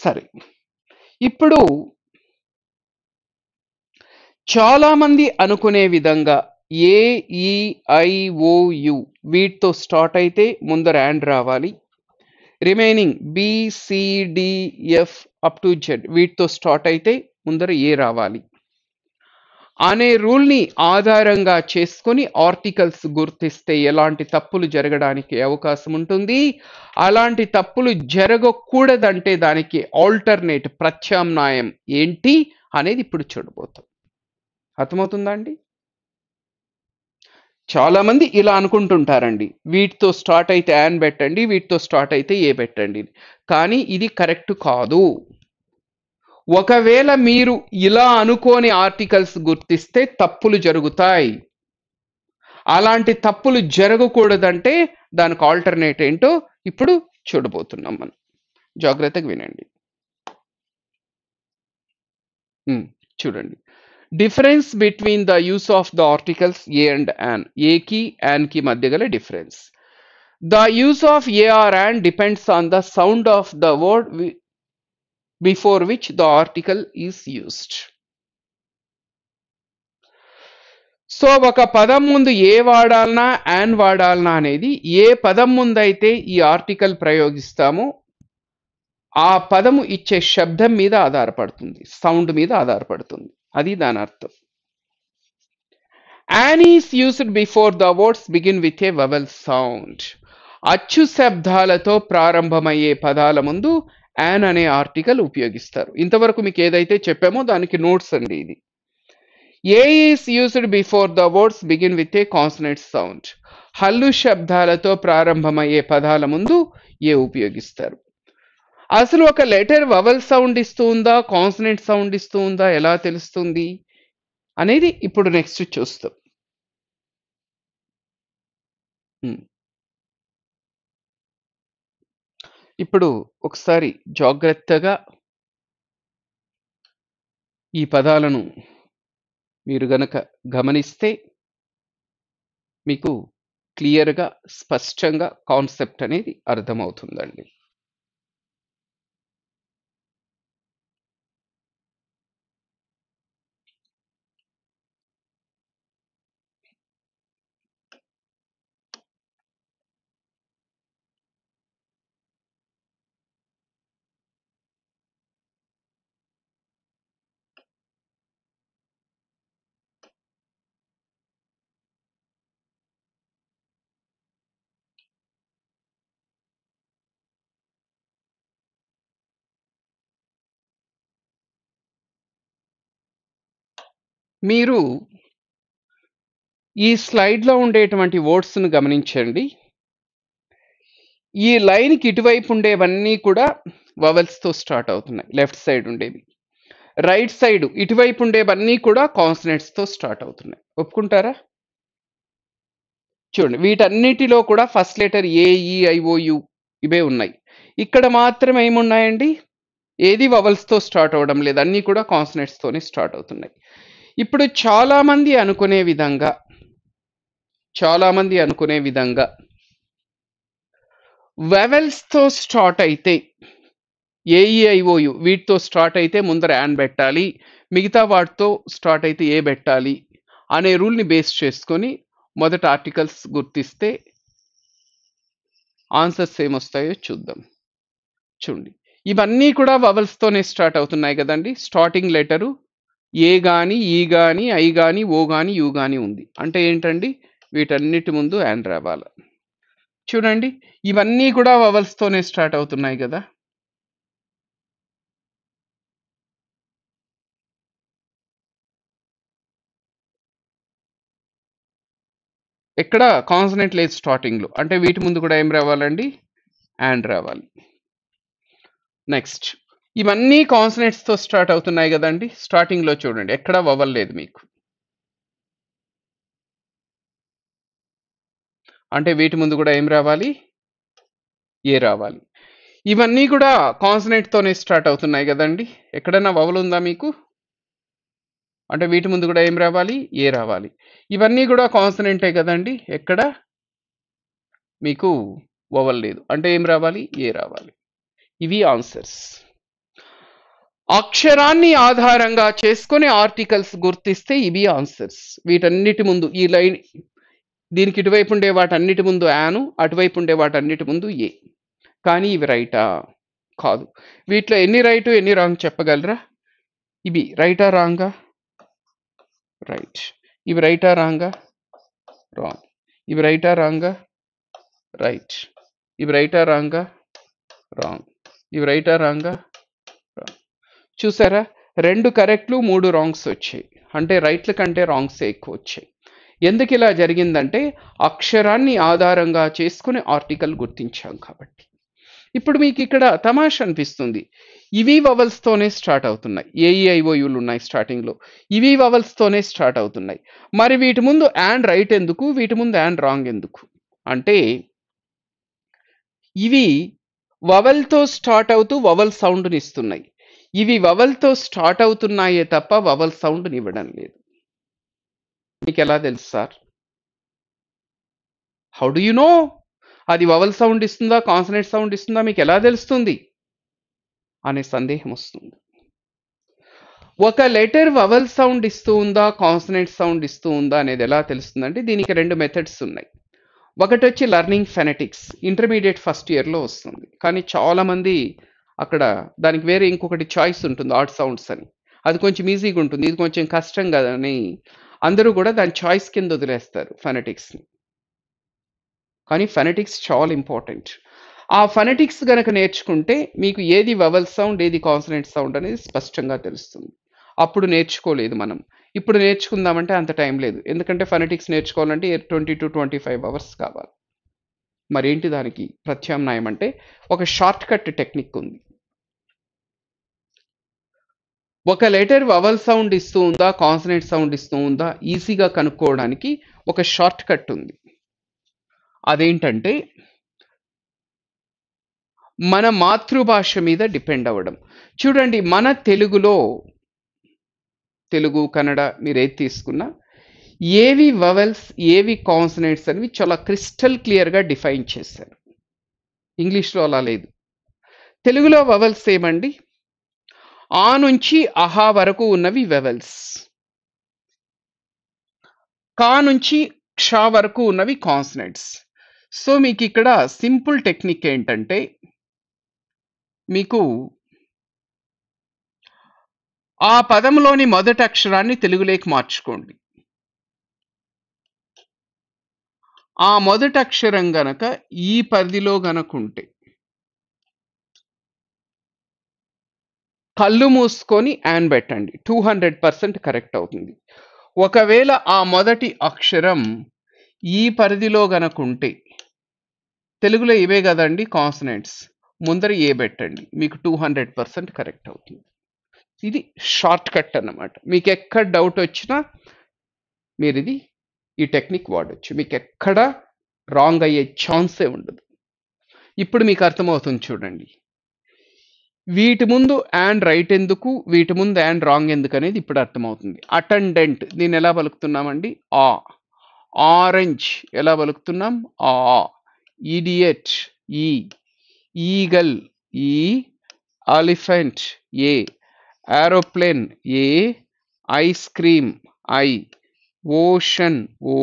సరే ఇప్పుడు చాలామంది అనుకునే విధంగా ఏఈఐఓయు e వీటితో స్టార్ట్ అయితే ముందర యాండ్ రావాలి remaining B C D F up to Z వీటితో స్టార్ట్ అయితే ముందర ఏ రావాలి అనే రూల్ని ఆధారంగా చేసుకొని ఆర్టికల్స్ గుర్తిస్తే ఎలాంటి తప్పులు జరగడానికి అవకాశం ఉంటుంది అలాంటి తప్పులు జరగకూడదంటే దానికి ఆల్టర్నేట్ ప్రత్యామ్నాయం ఏంటి అనేది ఇప్పుడు చూడబోతాం అర్థమవుతుందా అండి చాలామంది ఇలా అనుకుంటుంటారండి వీటితో స్టార్ట్ అయితే యాన్ పెట్టండి వీటితో స్టార్ట్ అయితే ఏ పెట్టండి కానీ ఇది కరెక్ట్ కాదు ఒకవేళ మీరు ఇలా అనుకోని ఆర్టికల్స్ గుర్తిస్తే తప్పులు జరుగుతాయి అలాంటి తప్పులు జరగకూడదంటే దానికి ఆల్టర్నేట్ ఏంటో ఇప్పుడు చూడబోతున్నాం మనం జాగ్రత్తగా వినండి చూడండి difference between the use of the articles a and an ఏకి కి మధ్య గల difference the use of a or an depends on the sound of the word before which the article is used so ఒక పదం ముందు ఏ వాడాలనా an వాడాలనా అనేది ఏ పదం ముందైతే ఈ ఆర్టికల్ ప్రయోగిస్తామో ఆ పదము ఇచ్చే శబ్దం మీద ఆధారపడుతుంది సౌండ్ మీద ఆధారపడుతుంది అది దాని అర్థం an is used before the words begin with a vowel sound అచ్చు శబ్దాలతో ప్రారంభమయ్యే పదాల ముందు యాన్ అనే ఆర్టికల్ ఉపయోగిస్తారు ఇంతవరకు మీకు ఏదైతే చెప్పామో దానికి నోట్స్ అండి ఇది a is used before the words begin with a consonant sound హల్లు శబ్దాలతో ప్రారంభమయ్యే పదాల ముందు ఏ ఉపయోగిస్తారు అసలు ఒక లెటర్ వవల్ సౌండ్ ఇస్తూ ఉందా కాన్సనెంట్ సౌండ్ ఇస్తూ ఉందా ఎలా తెలుస్తుంది అనేది ఇప్పుడు నెక్స్ట్ చూస్తాం ఇప్పుడు ఒకసారి జాగ్రత్తగా ఈ పదాలను మీరు గనక గమనిస్తే మీకు క్లియర్గా స్పష్టంగా కాన్సెప్ట్ అనేది అర్థమవుతుందండి మీరు ఈ స్లైడ్లో ఉండేటువంటి ఓట్స్ను గమనించండి ఈ లైన్కి ఇటువైపు ఉండేవన్నీ కూడా వవల్స్తో స్టార్ట్ అవుతున్నాయి లెఫ్ట్ సైడ్ ఉండేవి రైట్ సైడ్ ఇటువైపు ఉండేవన్నీ కూడా కాన్సనెంట్స్తో స్టార్ట్ అవుతున్నాయి ఒప్పుకుంటారా చూడండి వీటన్నిటిలో కూడా ఫస్ట్ లెటర్ ఏఈఐఓయు ఇవే ఉన్నాయి ఇక్కడ మాత్రం ఏమున్నాయండి ఏది వవల్స్తో స్టార్ట్ అవ్వడం లేదు అన్నీ కూడా కాన్సనెట్స్తోనే స్టార్ట్ అవుతున్నాయి ఇప్పుడు చాలామంది అనుకునే విధంగా చాలామంది అనుకునే విధంగా వెవెల్స్తో స్టార్ట్ అయితే ఏఈఐఓయు e వీటితో స్టార్ట్ అయితే ముందర యాన్ పెట్టాలి మిగతా వాటితో స్టార్ట్ అయితే ఏ పెట్టాలి అనే రూల్ని బేస్ చేసుకొని మొదట ఆర్టికల్స్ గుర్తిస్తే ఆన్సర్స్ ఏమొస్తాయో చూద్దాం చూడండి ఇవన్నీ కూడా వవల్స్తోనే స్టార్ట్ అవుతున్నాయి కదండి స్టార్టింగ్ లెటరు ఏ కానీ ఈ కానీ ఐ కానీ ఓ కానీ యూ కానీ ఉంది అంటే ఏంటండి వీటన్నిటి ముందు యాండ్ రావాలి చూడండి ఇవన్నీ కూడా వవల్స్తోనే స్టార్ట్ అవుతున్నాయి కదా ఎక్కడ కాన్సనెంట్ లేదు స్టార్టింగ్లో అంటే వీటి ముందు కూడా ఏం రావాలండి యాండ్ రావాలి నెక్స్ట్ ఇవన్నీ కాన్సనెంట్స్తో స్టార్ట్ అవుతున్నాయి కదండి స్టార్టింగ్లో చూడండి ఎక్కడా వవ్వలేదు మీకు అంటే వీటి ముందు కూడా ఏం రావాలి ఏ రావాలి ఇవన్నీ కూడా కాన్సనెంట్తోనే స్టార్ట్ అవుతున్నాయి కదండి ఎక్కడైనా వవల్ ఉందా మీకు అంటే వీటి ముందు కూడా ఏం రావాలి ఏ రావాలి ఇవన్నీ కూడా కాన్సనెంటే కదండి ఎక్కడ మీకు వవల్ లేదు అంటే ఏం రావాలి ఏ రావాలి ఇవి ఆన్సర్స్ అక్షరాన్ని ఆధారంగా చేసుకుని ఆర్టికల్స్ గుర్తిస్తే ఇవి ఆన్సర్స్ వీటన్నిటి ముందు ఈ లైన్ దీనికి ఇటువైపు ఉండే వాటన్నిటి ముందు యాను అటువైపు ఉండే వాటన్నిటి ముందు ఏ కానీ ఇవి రైటా కాదు వీటిలో ఎన్ని రైటు ఎన్ని రాంగ్ చెప్పగలరా ఇవి రైటా రాంగా రైట్ ఇవి రైటా రాంగా రాంగ్ ఇవి రైటా రాంగా రైట్ ఇవి రైటా రాంగా రాంగ్ ఇవి రైటా రాంగా చూసారా రెండు కరెక్ట్లు మూడు రాంగ్స్ వచ్చాయి అంటే రైట్ల కంటే రాంగ్సే ఎక్కువ వచ్చాయి ఎందుకు ఇలా జరిగిందంటే అక్షరాన్ని ఆధారంగా చేసుకుని ఆర్టికల్ గుర్తించాం కాబట్టి ఇప్పుడు మీకు ఇక్కడ తమాష అనిపిస్తుంది ఇవి వవల్స్తోనే స్టార్ట్ అవుతున్నాయి ఏఈఐఓయులు ఉన్నాయి స్టార్టింగ్లో ఇవి వవల్స్తోనే స్టార్ట్ అవుతున్నాయి మరి వీటి ముందు యాండ్ రైట్ ఎందుకు వీటి ముందు యాండ్ రాంగ్ ఎందుకు అంటే ఇవి వవల్తో స్టార్ట్ అవుతూ వవల్ సౌండ్ని ఇస్తున్నాయి ఇవి వవల్తో స్టార్ట్ అవుతున్నాయే తప్ప వవల్ సౌండ్ని ఇవ్వడం లేదు మీకు ఎలా తెలుసు sir how do you know అది వవల్ సౌండ్ ఇస్తుందా కాన్సనెంట్ సౌండ్ ఇస్తుందా మీకు ఎలా తెలుస్తుంది అనే సందేహం వస్తుంది ఒక లెటర్ వవల్ సౌండ్ ఇస్తూ ఉందా కాన్సనెంట్ సౌండ్ ఇస్తూ ఉందా అనేది ఎలా తెలుస్తుందంటే దీనికి రెండు మెథడ్స్ ఉన్నాయి ఒకటి వచ్చి లర్నింగ్ ఫెనెటిక్స్ ఇంటర్మీడియట్ ఫస్ట్ ఇయర్లో వస్తుంది కానీ చాలామంది అక్కడ దానికి వేరే ఇంకొకటి చాయిస్ ఉంటుంది ఆర్ట్ సౌండ్స్ అని అది కొంచెం ఈజీగా ఉంటుంది ఇది కొంచెం కష్టం కదని అందరూ కూడా దాని చాయిస్ కింద వదిలేస్తారు ఫెనటిక్స్ని కానీ ఫెనటిక్స్ చాలా ఇంపార్టెంట్ ఆ ఫెనటిక్స్ కనుక నేర్చుకుంటే మీకు ఏది వవల్ సౌండ్ ఏది కాన్సనెంట్ సౌండ్ అనేది స్పష్టంగా తెలుస్తుంది అప్పుడు నేర్చుకోలేదు మనం ఇప్పుడు నేర్చుకుందామంటే అంత టైం లేదు ఎందుకంటే ఫెనటిక్స్ నేర్చుకోవాలంటే twenty to twenty five hours కావాలి మరేంటి దానికి ప్రత్యామ్నాయం అంటే ఒక షార్ట్ కట్ టెక్నిక్ ఉంది ఒక లెటర్ వవల్ సౌండ్ ఇస్తూ ఉందా కాన్సనెంట్ సౌండ్ ఇస్తూ ఉందా ఈజీగా కనుక్కోవడానికి ఒక షార్ట్ కట్ ఉంది అదేంటంటే మన మాతృభాష మీద డిపెండ్ అవ్వడం చూడండి మన తెలుగులో తెలుగు కన్నడ మీరు ఏది తీసుకున్నా ఏవి వవెల్స్ ఏవి కాన్సనెంట్స్ అనేవి చాలా క్రిస్టల్ క్లియర్గా డిఫైన్ చేశారు ఇంగ్లీష్లో అలా లేదు తెలుగులో వవెల్స్ ఏమండి ఆ నుంచి అహా వరకు ఉన్నవి వెవెల్స్ కా నుంచి క్ష వరకు ఉన్నవి కాన్సనెంట్స్ సో మీకు ఇక్కడ సింపుల్ టెక్నిక్ ఏంటంటే మీకు ఆ పదంలోని మొదటి అక్షరాన్ని తెలుగులోకి మార్చుకోండి ఆ మొదటి అక్షరం గనక ఈ పరిధిలో గనక ఉంటే కళ్ళు మూసుకొని యాన్ పెట్టండి టూ హండ్రెడ్ పర్సెంట్ కరెక్ట్ అవుతుంది ఒకవేళ ఆ మొదటి అక్షరం ఈ పరిధిలో గనకుంటే తెలుగులో ఇవే కదండి కాన్సనెంట్స్ ముందర ఏ పెట్టండి మీకు టూ హండ్రెడ్ పర్సెంట్ కరెక్ట్ అవుతుంది ఇది షార్ట్ కట్ అన్నమాట మీకు ఎక్కడ డౌట్ వచ్చినా మీరు ఇది ఈ టెక్నిక్ వాడచ్చు మీకు ఎక్కడ రాంగ్ అయ్యే ఛాన్సే ఉండదు ఇప్పుడు మీకు అర్థమవుతుంది చూడండి వీటి ముందు అండ్ రైట్ ఎందుకు వీటి ముందు అండ్ రాంగ్ ఎందుకు అనేది ఇప్పుడు అర్థమవుతుంది అటెండెంట్ దీన్ని ఎలా పలుకుతున్నామండి ఆ ఆరెంజ్ ఎలా పలుకుతున్నాం ఆ idiot E eagle E elephant A aeroplane A ice cream I ocean O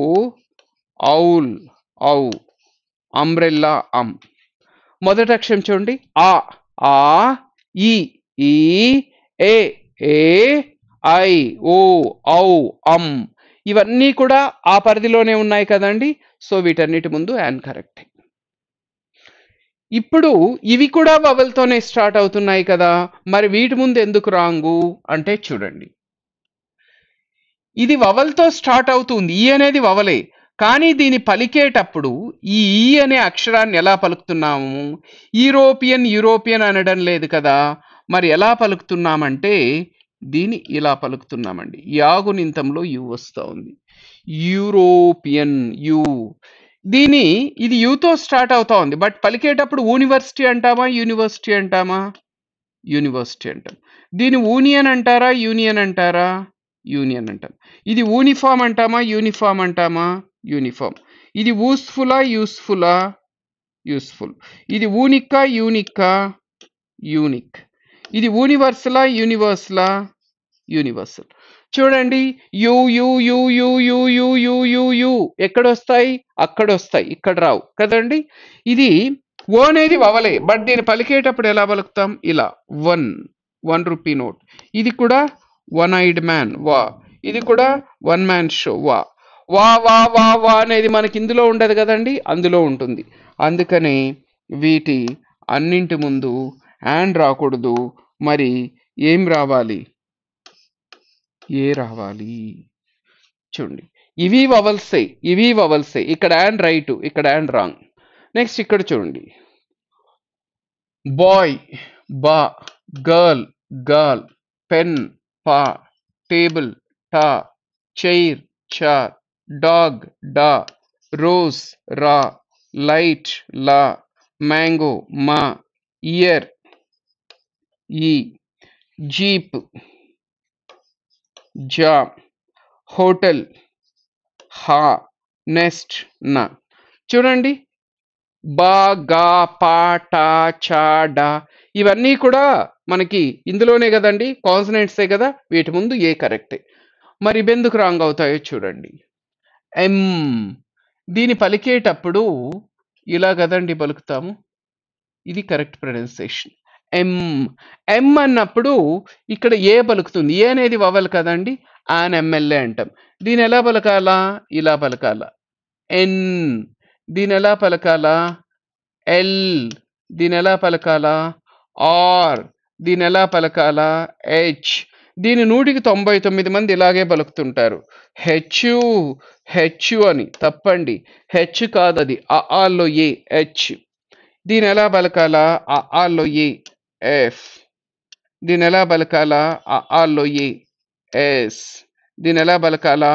owl ow umbrella um మొదటి అక్షరం చూడండి ఆ ఆ ఈ ఈ ఏ ఏ ఐ ఓ ఔ అమ్ ఇవన్నీ కూడా ఆ పరిధిలోనే ఉన్నాయి కదండి సో వీటన్నిటి ముందు యాన్ కరెక్ట్ ఇప్పుడు ఇవి కూడా వవల్తోనే స్టార్ట్ అవుతున్నాయి కదా మరి వీటి ముందు ఎందుకు రాంగు అంటే చూడండి ఇది వవల్తో స్టార్ట్ అవుతుంది ఈ అనేది వవలే కానీ దీని పలికేటప్పుడు ఈ ఈ అనే అక్షరాన్ని ఎలా పలుకుతున్నాము యూరోపియన్ యూరోపియన్ అనడం లేదు కదా మరి ఎలా పలుకుతున్నామంటే దీన్ని ఇలా పలుకుతున్నామండి యాగునింతంలో యు వస్తూ ఉంది యూరోపియన్ యు దీని ఇది యూతో స్టార్ట్ అవుతా ఉంది బట్ పలికేటప్పుడు యూనివర్సిటీ అంటామా యూనివర్సిటీ అంటామా యూనివర్సిటీ అంటాం దీని యూనియన్ అంటారా యూనియన్ అంటారా యూనియన్ అంటాం ఇది యూనిఫామ్ అంటామా యూనిఫామ్ అంటామా యూనిఫామ్ ఇది యూస్ఫులా యూస్ఫులా యూస్ఫుల్ ఇది ఊనిక్కా యూనికా యూనిక్ ఇది యూనివర్సలా యూనివర్సలా యూనివర్సల్ చూడండి U U U U U U U U U ఎక్కడొస్తాయి అక్కడొస్తాయి ఇక్కడ రావు కదండి ఇది ఓ అనేది వవలే బట్ దీన్ని పలికేటప్పుడు ఎలా పలుకుతాం ఇలా వన్ వన్ రూపీ నోట్ ఇది కూడా వన్ ఐడ్ మ్యాన్ వా ఇది కూడా వన్ మ్యాన్ షో వా వా వా వా వా అనేది మనకి ఇందులో ఉండదు కదండి అందులో ఉంటుంది అందుకని వీటి అన్నింటి ముందు యాండ్ రాకూడదు మరి ఏం రావాలి ఏ రావాలి చూడండి ఇవి వవల్సే ఇవి వవల్సే ఇక్కడ యాండ్ రైట్ ఇక్కడ యాండ్ రాంగ్ నెక్స్ట్ ఇక్కడ చూడండి బాయ్ బా గర్ల్ గర్ల్ పెన్ పా టేబుల్ టా చైర్ చార్ డాగ్ డా రోజ్ రా లైట్ లా మ్యాంగో మా ఇయర్ ఈ జీప్ జా హోటల్ హా నెస్ట్ నా చూడండి బాగా పాట చాడ ఇవన్నీ కూడా మనకి ఇందులోనే కదండి కాన్సనెంట్సే కదా వీటి ముందు ఏ కరెక్టే మరి బెందుకు రాంగ్ అవుతాయో చూడండి ఎం దీని పలికేటప్పుడు ఇలా కదండి పలుకుతాము ఇది కరెక్ట్ ప్రొనౌన్సియేషన్ ఎం ఎం అన్నప్పుడు ఇక్కడ ఏ పలుకుతుంది ఏ అనేది వవల్ కదండి ఆన్ ఎమ్మెల్యే అంటాం దీని ఎలా పలకాలా ఇలా పలకాలా ఎన్ దీని ఎలా పలకాలా ఎల్ దీని ఎలా పలకాలా ఆర్ దీని ఎలా పలకాలా హెచ్ దీని నూటికి తొంభై తొమ్మిది మంది ఇలాగే పలుకుతుంటారు హెచ్యు హెచ్యు అని తప్పండి హెచ్ కాదు అది ఆలో ఏ హెచ్ దీని ఎలా పలకాలా ఆలో ఏ ఎఫ్ దీని ఎలా పలకాలా ఆలో ఏ ఎస్ దీని ఎలా పలకాలా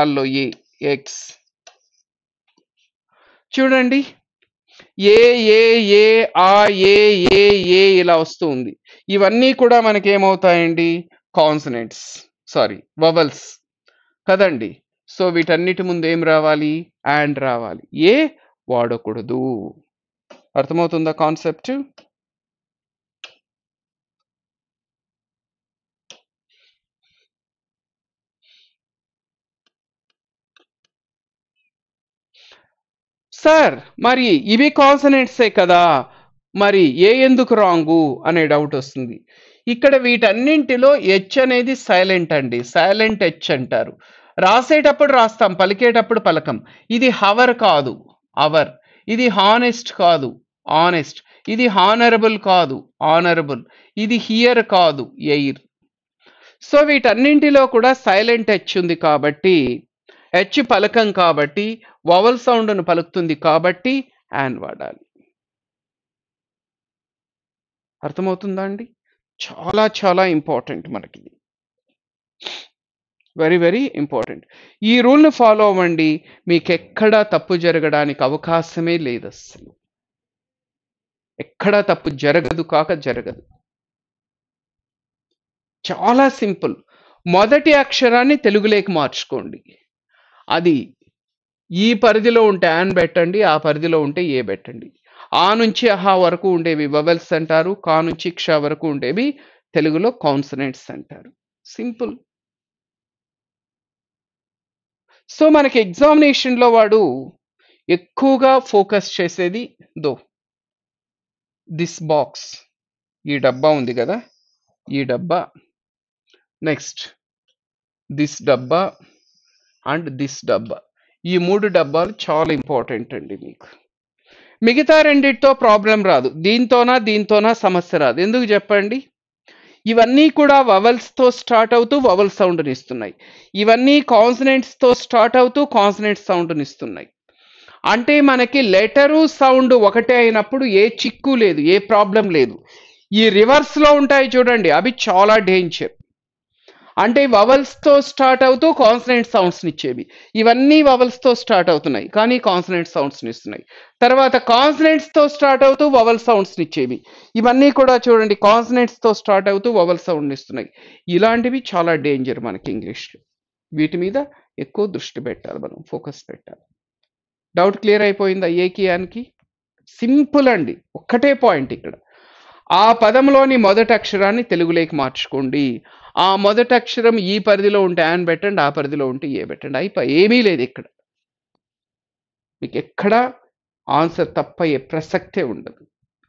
ఆలో ఏ ఎక్స్ చూడండి ఏ ఏ ఏ ఆ ఏ ఏ ఏ ఇలా వస్తుంది ఇవన్నీ కూడా మనకేమవుతాయండి కాన్సనెంట్స్ సారీ వవల్స్ కదండి సో వీటన్నిటి ముందు ఏం రావాలి అండ్ రావాలి ఏ వాడకూడదు అర్థమవుతుందా కాన్సెప్ట్ సార్ మరి ఇవి కాన్సనెంట్సే కదా మరి ఏ ఎందుకు రాంగు అనే డౌట్ వస్తుంది ఇక్కడ వీటన్నింటిలో హెచ్ అనేది సైలెంట్ అండి సైలెంట్ హెచ్ అంటారు రాసేటప్పుడు రాస్తాం పలికేటప్పుడు పలకం ఇది హవర్ కాదు అవర్ ఇది హానెస్ట్ కాదు ఆనెస్ట్ ఇది హానరబుల్ కాదు ఆనరబుల్ ఇది హియర్ కాదు ఎయిర్ సో వీటన్నింటిలో కూడా సైలెంట్ హెచ్ ఉంది కాబట్టి హెచ్ పలకం కాబట్టి వవల్ సౌండ్ను పలుకుతుంది కాబట్టి యాన్ వాడాలి అర్థమవుతుందా అండి చాలా చాలా ఇంపార్టెంట్ మనకి వెరీ వెరీ ఇంపార్టెంట్ ఈ రూల్ని ఫాలో అవ్వండి మీకు ఎక్కడా తప్పు జరగడానికి అవకాశమే లేదు అసలు ఎక్కడా తప్పు జరగదు కాక జరగదు చాలా సింపుల్ మొదటి అక్షరాన్ని తెలుగులోకి మార్చుకోండి అది ఈ పరిధిలో ఉంటే యాన్ పెట్టండి ఆ పరిధిలో ఉంటే ఏ పెట్టండి ఆ నుంచి అహా వరకు ఉండేవి వవెల్స్ అంటారు కా నుంచి క్ష వరకు ఉండేవి తెలుగులో కాన్సనెంట్స్ అంటారు సింపుల్ సో మనకి ఎగ్జామినేషన్లో వాడు ఎక్కువగా ఫోకస్ చేసేది దో దిస్ బాక్స్ ఈ డబ్బా ఉంది కదా ఈ డబ్బా నెక్స్ట్ దిస్ డబ్బా అండ్ దిస్ డబ్బా ఈ మూడు డబ్బాలు చాలా ఇంపార్టెంట్ అండి మీకు మిగతా రెండిటితో ప్రాబ్లం రాదు దీంతోనా దీంతోనా సమస్య రాదు ఎందుకు చెప్పండి ఇవన్నీ కూడా వవల్స్తో స్టార్ట్ అవుతూ వవల్ సౌండ్ని ఇస్తున్నాయి ఇవన్నీ కాన్సనెంట్స్తో స్టార్ట్ అవుతూ కాన్సనెంట్ సౌండ్ని ఇస్తున్నాయి అంటే మనకి లెటరు సౌండ్ ఒకటే అయినప్పుడు ఏ చిక్కు లేదు ఏ ప్రాబ్లం లేదు ఈ రివర్స్లో ఉంటాయి చూడండి అవి చాలా డేంజర్ అంటే వవల్స్తో స్టార్ట్ అవుతూ కాన్సనెంట్ సౌండ్స్ని ఇచ్చేవి ఇవన్నీ వవల్స్తో స్టార్ట్ అవుతున్నాయి కానీ కాన్సనెంట్ సౌండ్స్ని ఇస్తున్నాయి తర్వాత కాన్సనెంట్స్తో స్టార్ట్ అవుతూ వవల్ సౌండ్స్ని ఇచ్చేవి ఇవన్నీ కూడా చూడండి కాన్సనెంట్స్తో స్టార్ట్ అవుతూ వవల్ సౌండ్ని ఇస్తున్నాయి ఇలాంటివి చాలా డేంజర్ మనకి ఇంగ్లీష్లో వీటి మీద ఎక్కువ దృష్టి పెట్టాలి మనం ఫోకస్ పెట్టాలి డౌట్ క్లియర్ అయిపోయిందా ఏకి సింపుల్ అండి ఒక్కటే పాయింట్ ఇక్కడ ఆ పదంలోని మొదటి అక్షరాన్ని తెలుగులోకి మార్చుకోండి ఆ మొదటి అక్షరం ఈ పరిధిలో ఉంటే యాన్ పెట్టండి ఆ పరిధిలో ఉంటే ఏ పెట్టండి అయిపో ఏమీ లేదు ఇక్కడ మీకు ఎక్కడా ఆన్సర్ తప్పయ్యే ప్రసక్తే ఉండదు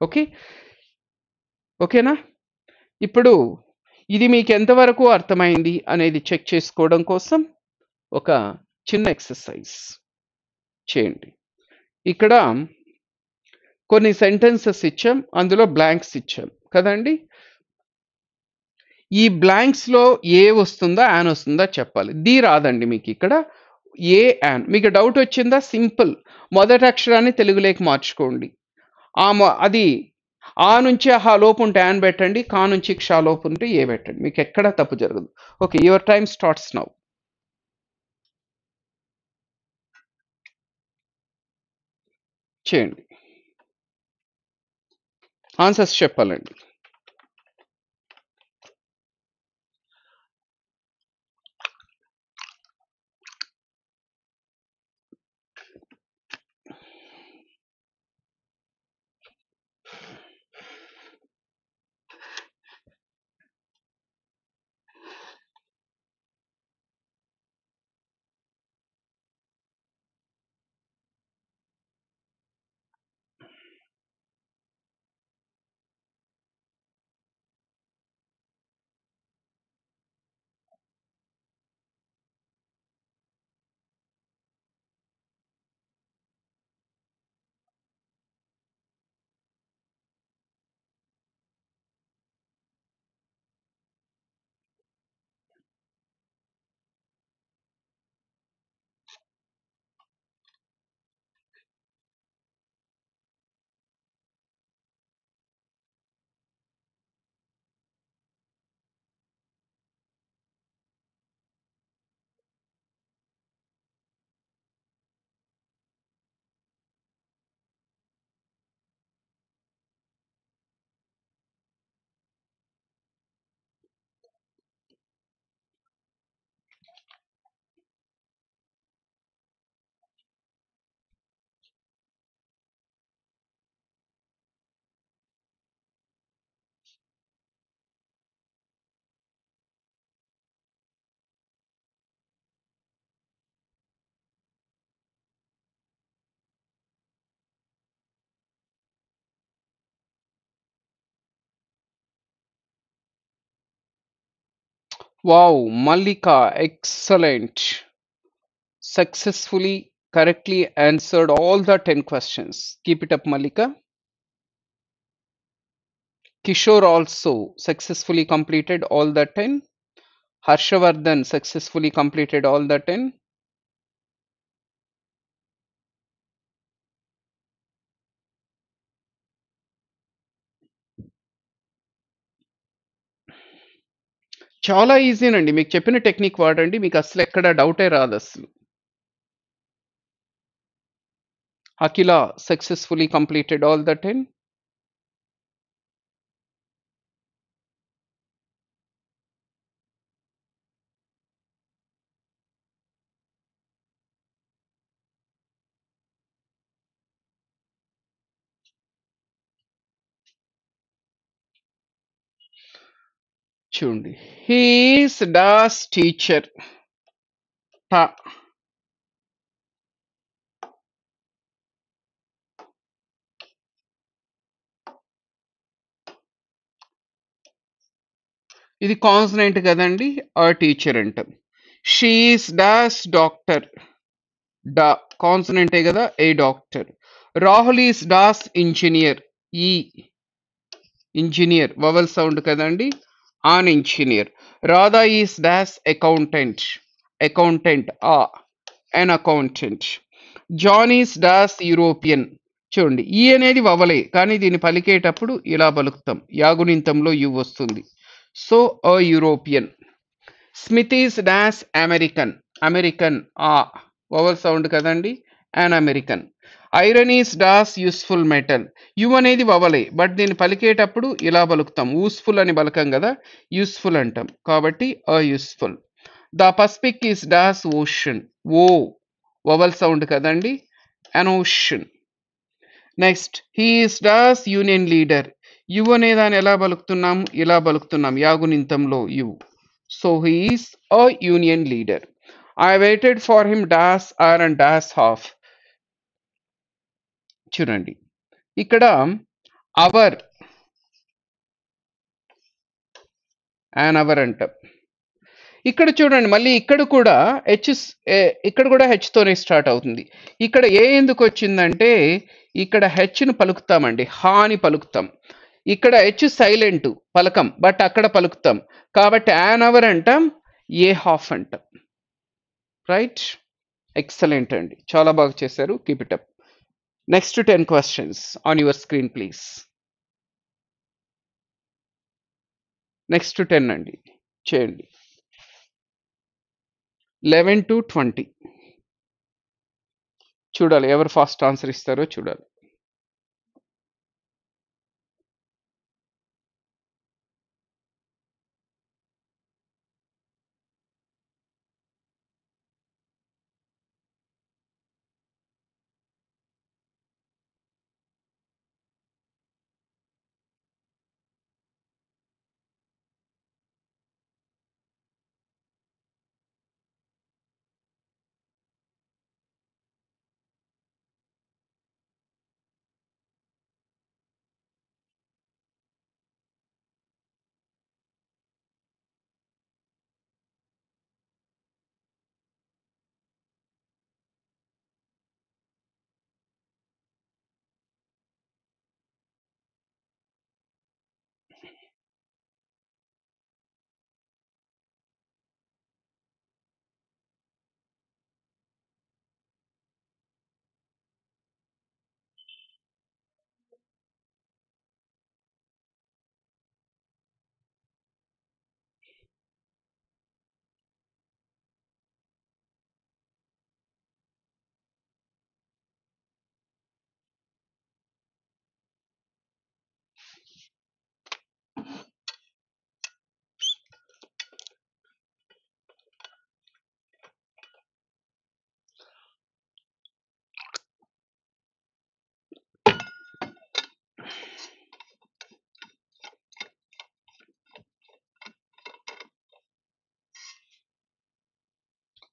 ఓకే ఓకేనా ఇప్పుడు ఇది మీకు ఎంతవరకు అర్థమైంది అనేది చెక్ చేసుకోవడం కోసం ఒక చిన్న ఎక్సర్సైజ్ చేయండి ఇక్కడ కొన్ని సెంటెన్సెస్ ఇచ్చాం అందులో బ్లాంక్స్ ఇచ్చాం కదండి ఈ బ్లాంక్స్లో ఏ వస్తుందా యాన్ వస్తుందా చెప్పాలి ది రాదండి మీకు ఇక్కడ ఏ యాన్ మీకు డౌట్ వచ్చిందా సింపుల్ మొదటి అక్షరాన్ని తెలుగులోకి మార్చుకోండి ఆ అది ఆ నుంచి ఆ లోపు ఉంటే యాన్ పెట్టండి కా నుంచి క్షా లోపు ఉంటే ఏ పెట్టండి మీకు ఎక్కడ తప్పు జరగదు okay your time starts now చేయండి ఆన్సర్స్ చెప్పాలండి Wow, Mallika, excellent. Successfully, correctly answered all the 10 questions. Keep it up, Mallika. Kishore also successfully completed all the 10. Harshavardhan successfully completed all the 10. చాలా ఈజీనండి. మీకు చెప్పిన టెక్నిక్ వాడండి. మీకస్సలెక్కడ డౌటే రాదసలు. 'Akhila' successfully completed all that in చూడండి he's dash teacher ఇది consonant కదండి ఆ టీచర్ అంటారు షీస్ డాస్ డాక్టర్ డా కాన్సనెంటే కదా a doctor Rahul is dash engineer ఈ ఇంజనీర్ వవల్ సౌండ్ కదండి an engineer Radha is dash accountant accountant ఆ an accountant John is dash European చూడండి ఈ అనేది వవలే కానీ దీన్ని పలికేటప్పుడు ఇలా పలుకుతాం యాగునింతంలో యు వస్తుంది so a European Smith is dash American American ఆ వవల్ సౌండ్ కదండి an American iron is das useful metal u anedi vavale but then, paliketa appudu ila balukutam useful ani balakam kada useful antam kabatti a useful the pacific is das ocean o vowel sound kadandi an ocean next he is das union leader u anedani ela balukutunnam ila balukutunnam yagu nintamlo u so he is a union leader i waited for him das r das half చూడండి ఇక్కడ hour an hour అంటాం ఇక్కడ చూడండి మళ్ళీ ఇక్కడ కూడా H ఇక్కడ కూడా హెచ్తోనే స్టార్ట్ అవుతుంది ఇక్కడ ఏ ఎందుకు వచ్చిందంటే ఇక్కడ హెచ్ను పలుకుతామండి హాని పలుకుతాం ఇక్కడ హెచ్ సైలెంట్ పలకం బట్ అక్కడ పలుకుతాం కాబట్టి యాన్ అవర్ అంటాం ఏ హాఫ్ అంటాం రైట్ ఎక్సలెంట్ అండి చాలా బాగా చేశారు keep it up next ten 10 on your screen please next ten అండి చేయండి లెవెన్ టు ట్వంటీ చూడాలి ఎవరు ఫాస్ట్ ఆన్సర్ ఇస్తారో చూడాలి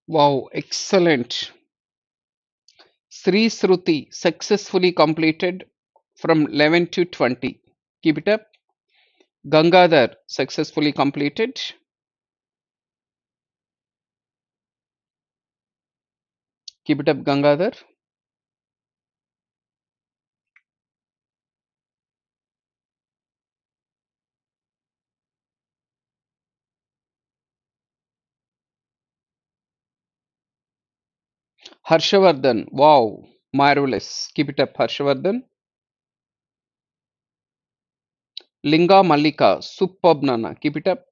Wow, excellent. Sri Sruti successfully completed from 11 to 20. Keep it up. Gangadhar successfully completed. Keep it up, Gangadhar. Harshavardhan, wow, marvelous. Keep it up, Harshavardhan. Linga Malika, superb Nana, keep it up.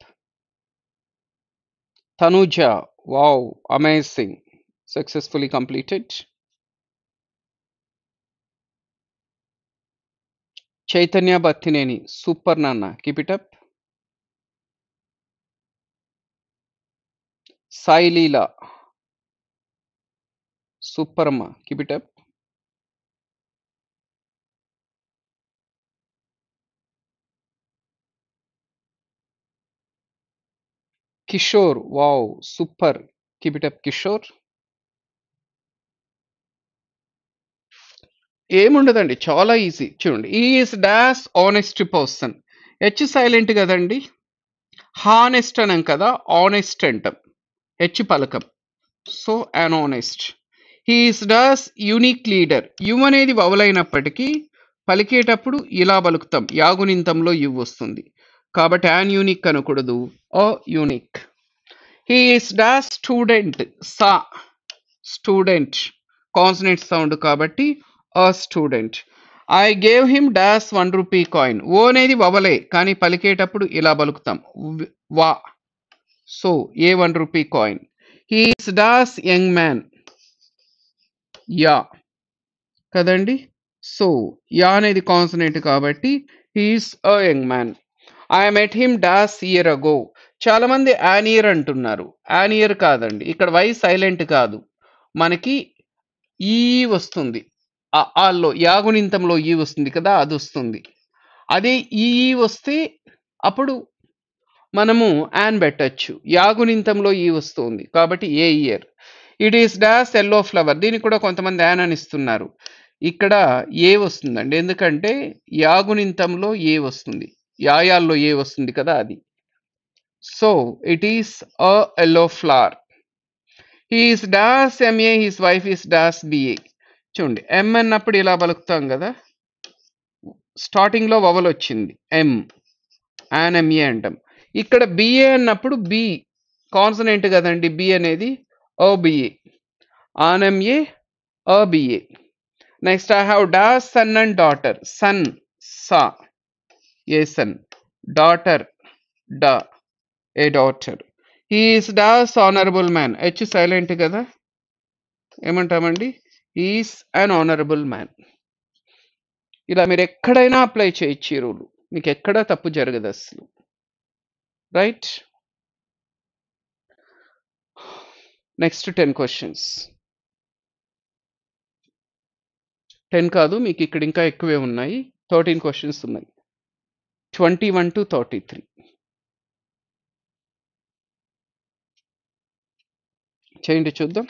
Tanuja, wow, amazing. Successfully completed. Chaitanya Bhattineni, super Nana, keep it up. Sai Leela, super Amma. Keep Kishore wow super Wow. Kishore ఏముండదండి చాలా easy చూడండి is dash honest person H silent కదండి honest అనం కదా honest అంటాం H పలకం so an honest he is dash unique leader యువ్ అనేది వవలైనప్పటికీ పలికేటప్పుడు ఇలా పలుకుతాం యాగునింతంలో యువ్ వస్తుంది కాబట్టి యాన్ యూనిక్ అనకూడదు ఓ యూనిక్ హీఈస్ డాస్ స్టూడెంట్ సా స్టూడెంట్ కాన్సనెంట్ సౌండ్ కాబట్టి a student I gave him dash one rupee coin O అనేది వవలే కానీ పలికేటప్పుడు ఇలా పలుకుతాం వా so a one rupee coin he is dash young man యా కదండి సో యా అనేది కాన్సనేట్ కాబట్టి he is a young man I met him dash year ago చాలామంది యాన్ ఇయర్ అంటున్నారు యాన్ ఇయర్ కాదండి ఇక్కడ వై సైలెంట్ కాదు మనకి ఈ వస్తుంది ఆల్లో యాగునింతంలో ఈ వస్తుంది కదా అది వస్తుంది అదే ఈ వస్తే అప్పుడు మనము యాన్ పెట్టచ్చు యాగునింతంలో ఈ వస్తుంది కాబట్టి a year it is dash yellow flower దీనికి కూడా కొంతమంది యాన్ ఇస్తున్నారు ఇక్కడ ఏ వస్తుందండి ఎందుకంటే యాగునింతంలో ఏ వస్తుంది యాయాల్లో ఏ వస్తుంది కదా అది so it is a yellow flower he is dash MA he's wife is dash BA చూడండి ఎం అన్నప్పుడు ఇలా బలుకుతాం కదా స్టార్టింగ్లో వవల్ వచ్చింది ఎం యాన్ ఎంఏ అంటాం ఇక్కడ బిఏ అన్నప్పుడు బి కాన్సనెంట్ కదండి బి అనేది OBA. RMA, OBA. Next, I have da, son and daughter. Son, sa, a son. Daughter, da, a daughter. He is das honorable man. H silent కదా ఏమంటామండి is an honourable man ఇలా మీరు ఎక్కడైనా apply చేయొచ్చు ఈ rule మీకు ఎక్కడా తప్పు జరగదు అసలు right next ten questions ten కాదు మీకు ఇక్కడ ఇంకా ఎక్కువే ఉన్నాయి థర్టీన్ క్వశ్చన్స్ ఉన్నాయి twenty one two thirty three చేయండి చూద్దాం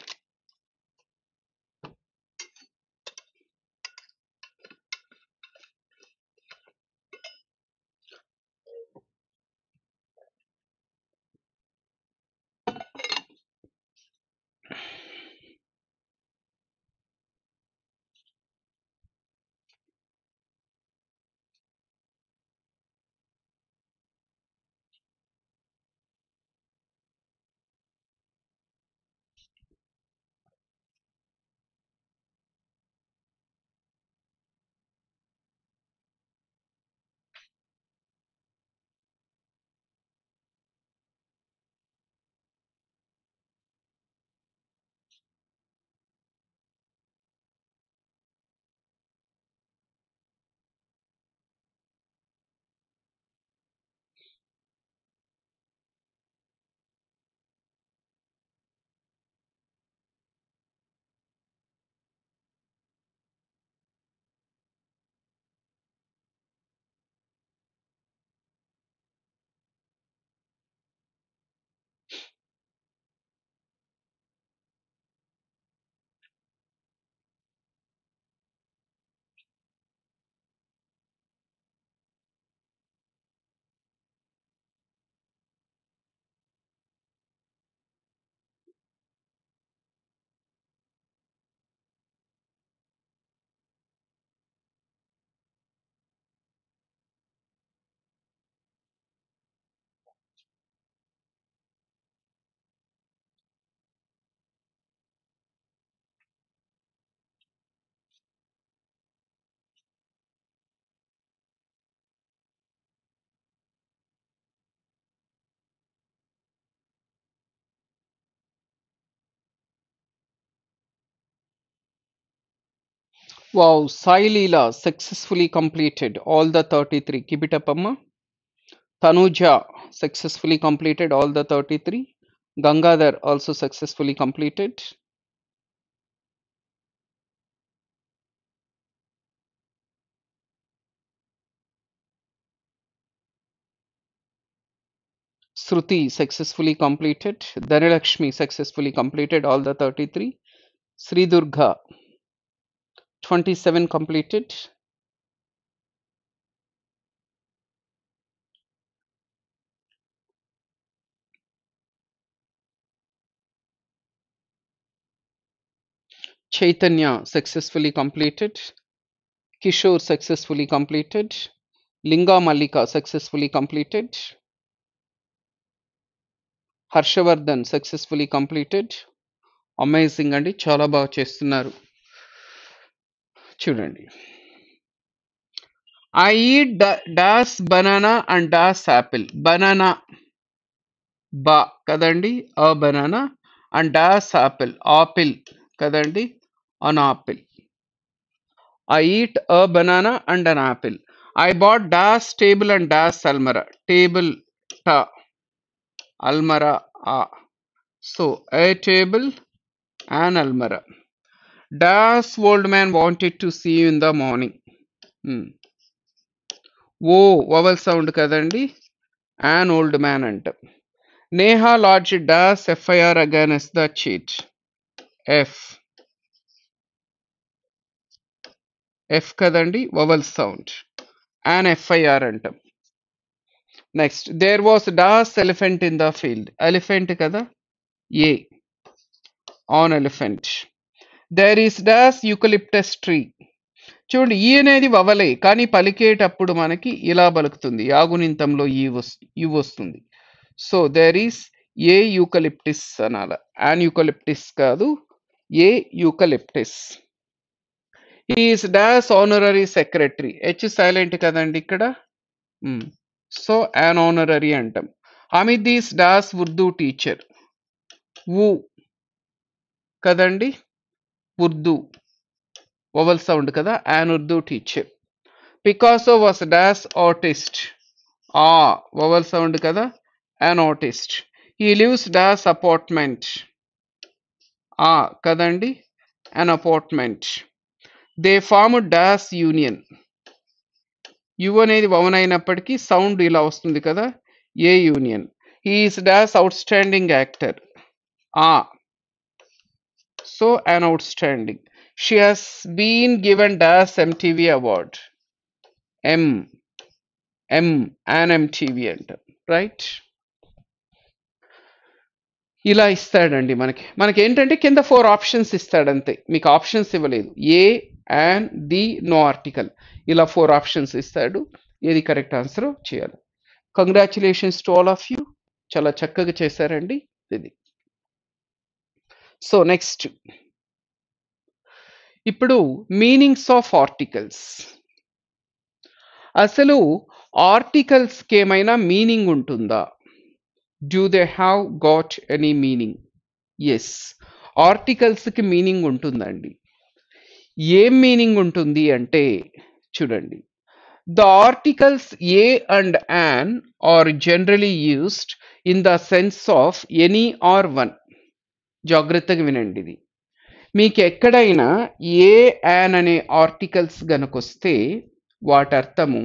Wow, Sai Leela successfully completed all the 33. Keep it up, Amma. Tanuja successfully completed all the 33. Gangadhar also successfully completed. Sruti successfully completed. Dhanalakshmi successfully completed all the 33. Sri Durga 27 completed Chaitanya successfully completed Kishore successfully completed Linga successfully completed Harshavardhan successfully completed. Amazing and చాలా చూడండి I dash banana and dash apple banana బా కదండి a banana and dash apple apple కదండి an apple I eat a banana and an apple I bought dash table and dash అల్మరా table ట అల్మరా ఆ so a table and అల్మరా Does old man wanted to see you in the morning? Who vowel sound kadandi. An old man and Neha Lodge das FIR against the cheat. F. F kadandi, vowel sound. An FIR and Next, there was das elephant in the field. Elephant kada? A. On elephant. There is dash eucalyptus tree చూడండి ఈ అనేది వవలే కానీ పలికేటప్పుడు మనకి ఇలా పలుకుతుంది యాగునింతంలో ఈ వస్తు ఈ వస్తుంది so there is a eucalyptus అనాల యాన్ యూకలిప్టిస్ కాదు a eucalyptus is dash honorary secretary H silent కదండి ఇక్కడ సో యాన్ ఆనరీ అంటాం Amit is dash Urdu teacher ఊ కదండి ఉర్దూ ఓవల్ సౌండ్ కదా an Urdu teacher Picasso was dash artist ఆ ఓవల్ సౌండ్ కదా an artist he lives dash apartment ఆ కదండి an apartment they form dash union U అనేది వవన్ అయినప్పటికీ సౌండ్ ఇలా వస్తుంది కదా a union is dash outstanding actor ఆ standing an outstanding. She has been given Das MTV award. M. M. An MTV అంటారు right ఇలా ఇస్తాడండి మనకి మనకి ఏంటంటే కింద ఫోర్ ఆప్షన్స్ ఇస్తాడంతే మీకు ఆప్షన్స్ ఇవ్వలేదు a and the no article ఇలా ఫోర్ ఆప్షన్స్ ఇస్తాడు ఏది కరెక్ట్ ఆన్సర్ చేయాలి congratulations to all of you చాలా చక్కగా చేశారండి ఇది సో నెక్స్ట్ ఇప్పుడు మీనింగ్స్ ఆఫ్ ఆర్టికల్స్ అసలు ఆర్టికల్స్కి ఏమైనా మీనింగ్ ఉంటుందా do they have got any meaning yes ఆర్టికల్స్కి మీనింగ్ ఉంటుందండి ఏం మీనింగ్ ఉంటుంది అంటే చూడండి the articles a and an are generally used in the sense of any or one జాగ్రత్తగా వినండి ఇది మీకు ఎక్కడైనా ఏ యాన్ అనే ఆర్టికల్స్ గనకొస్తే వాటి అర్థము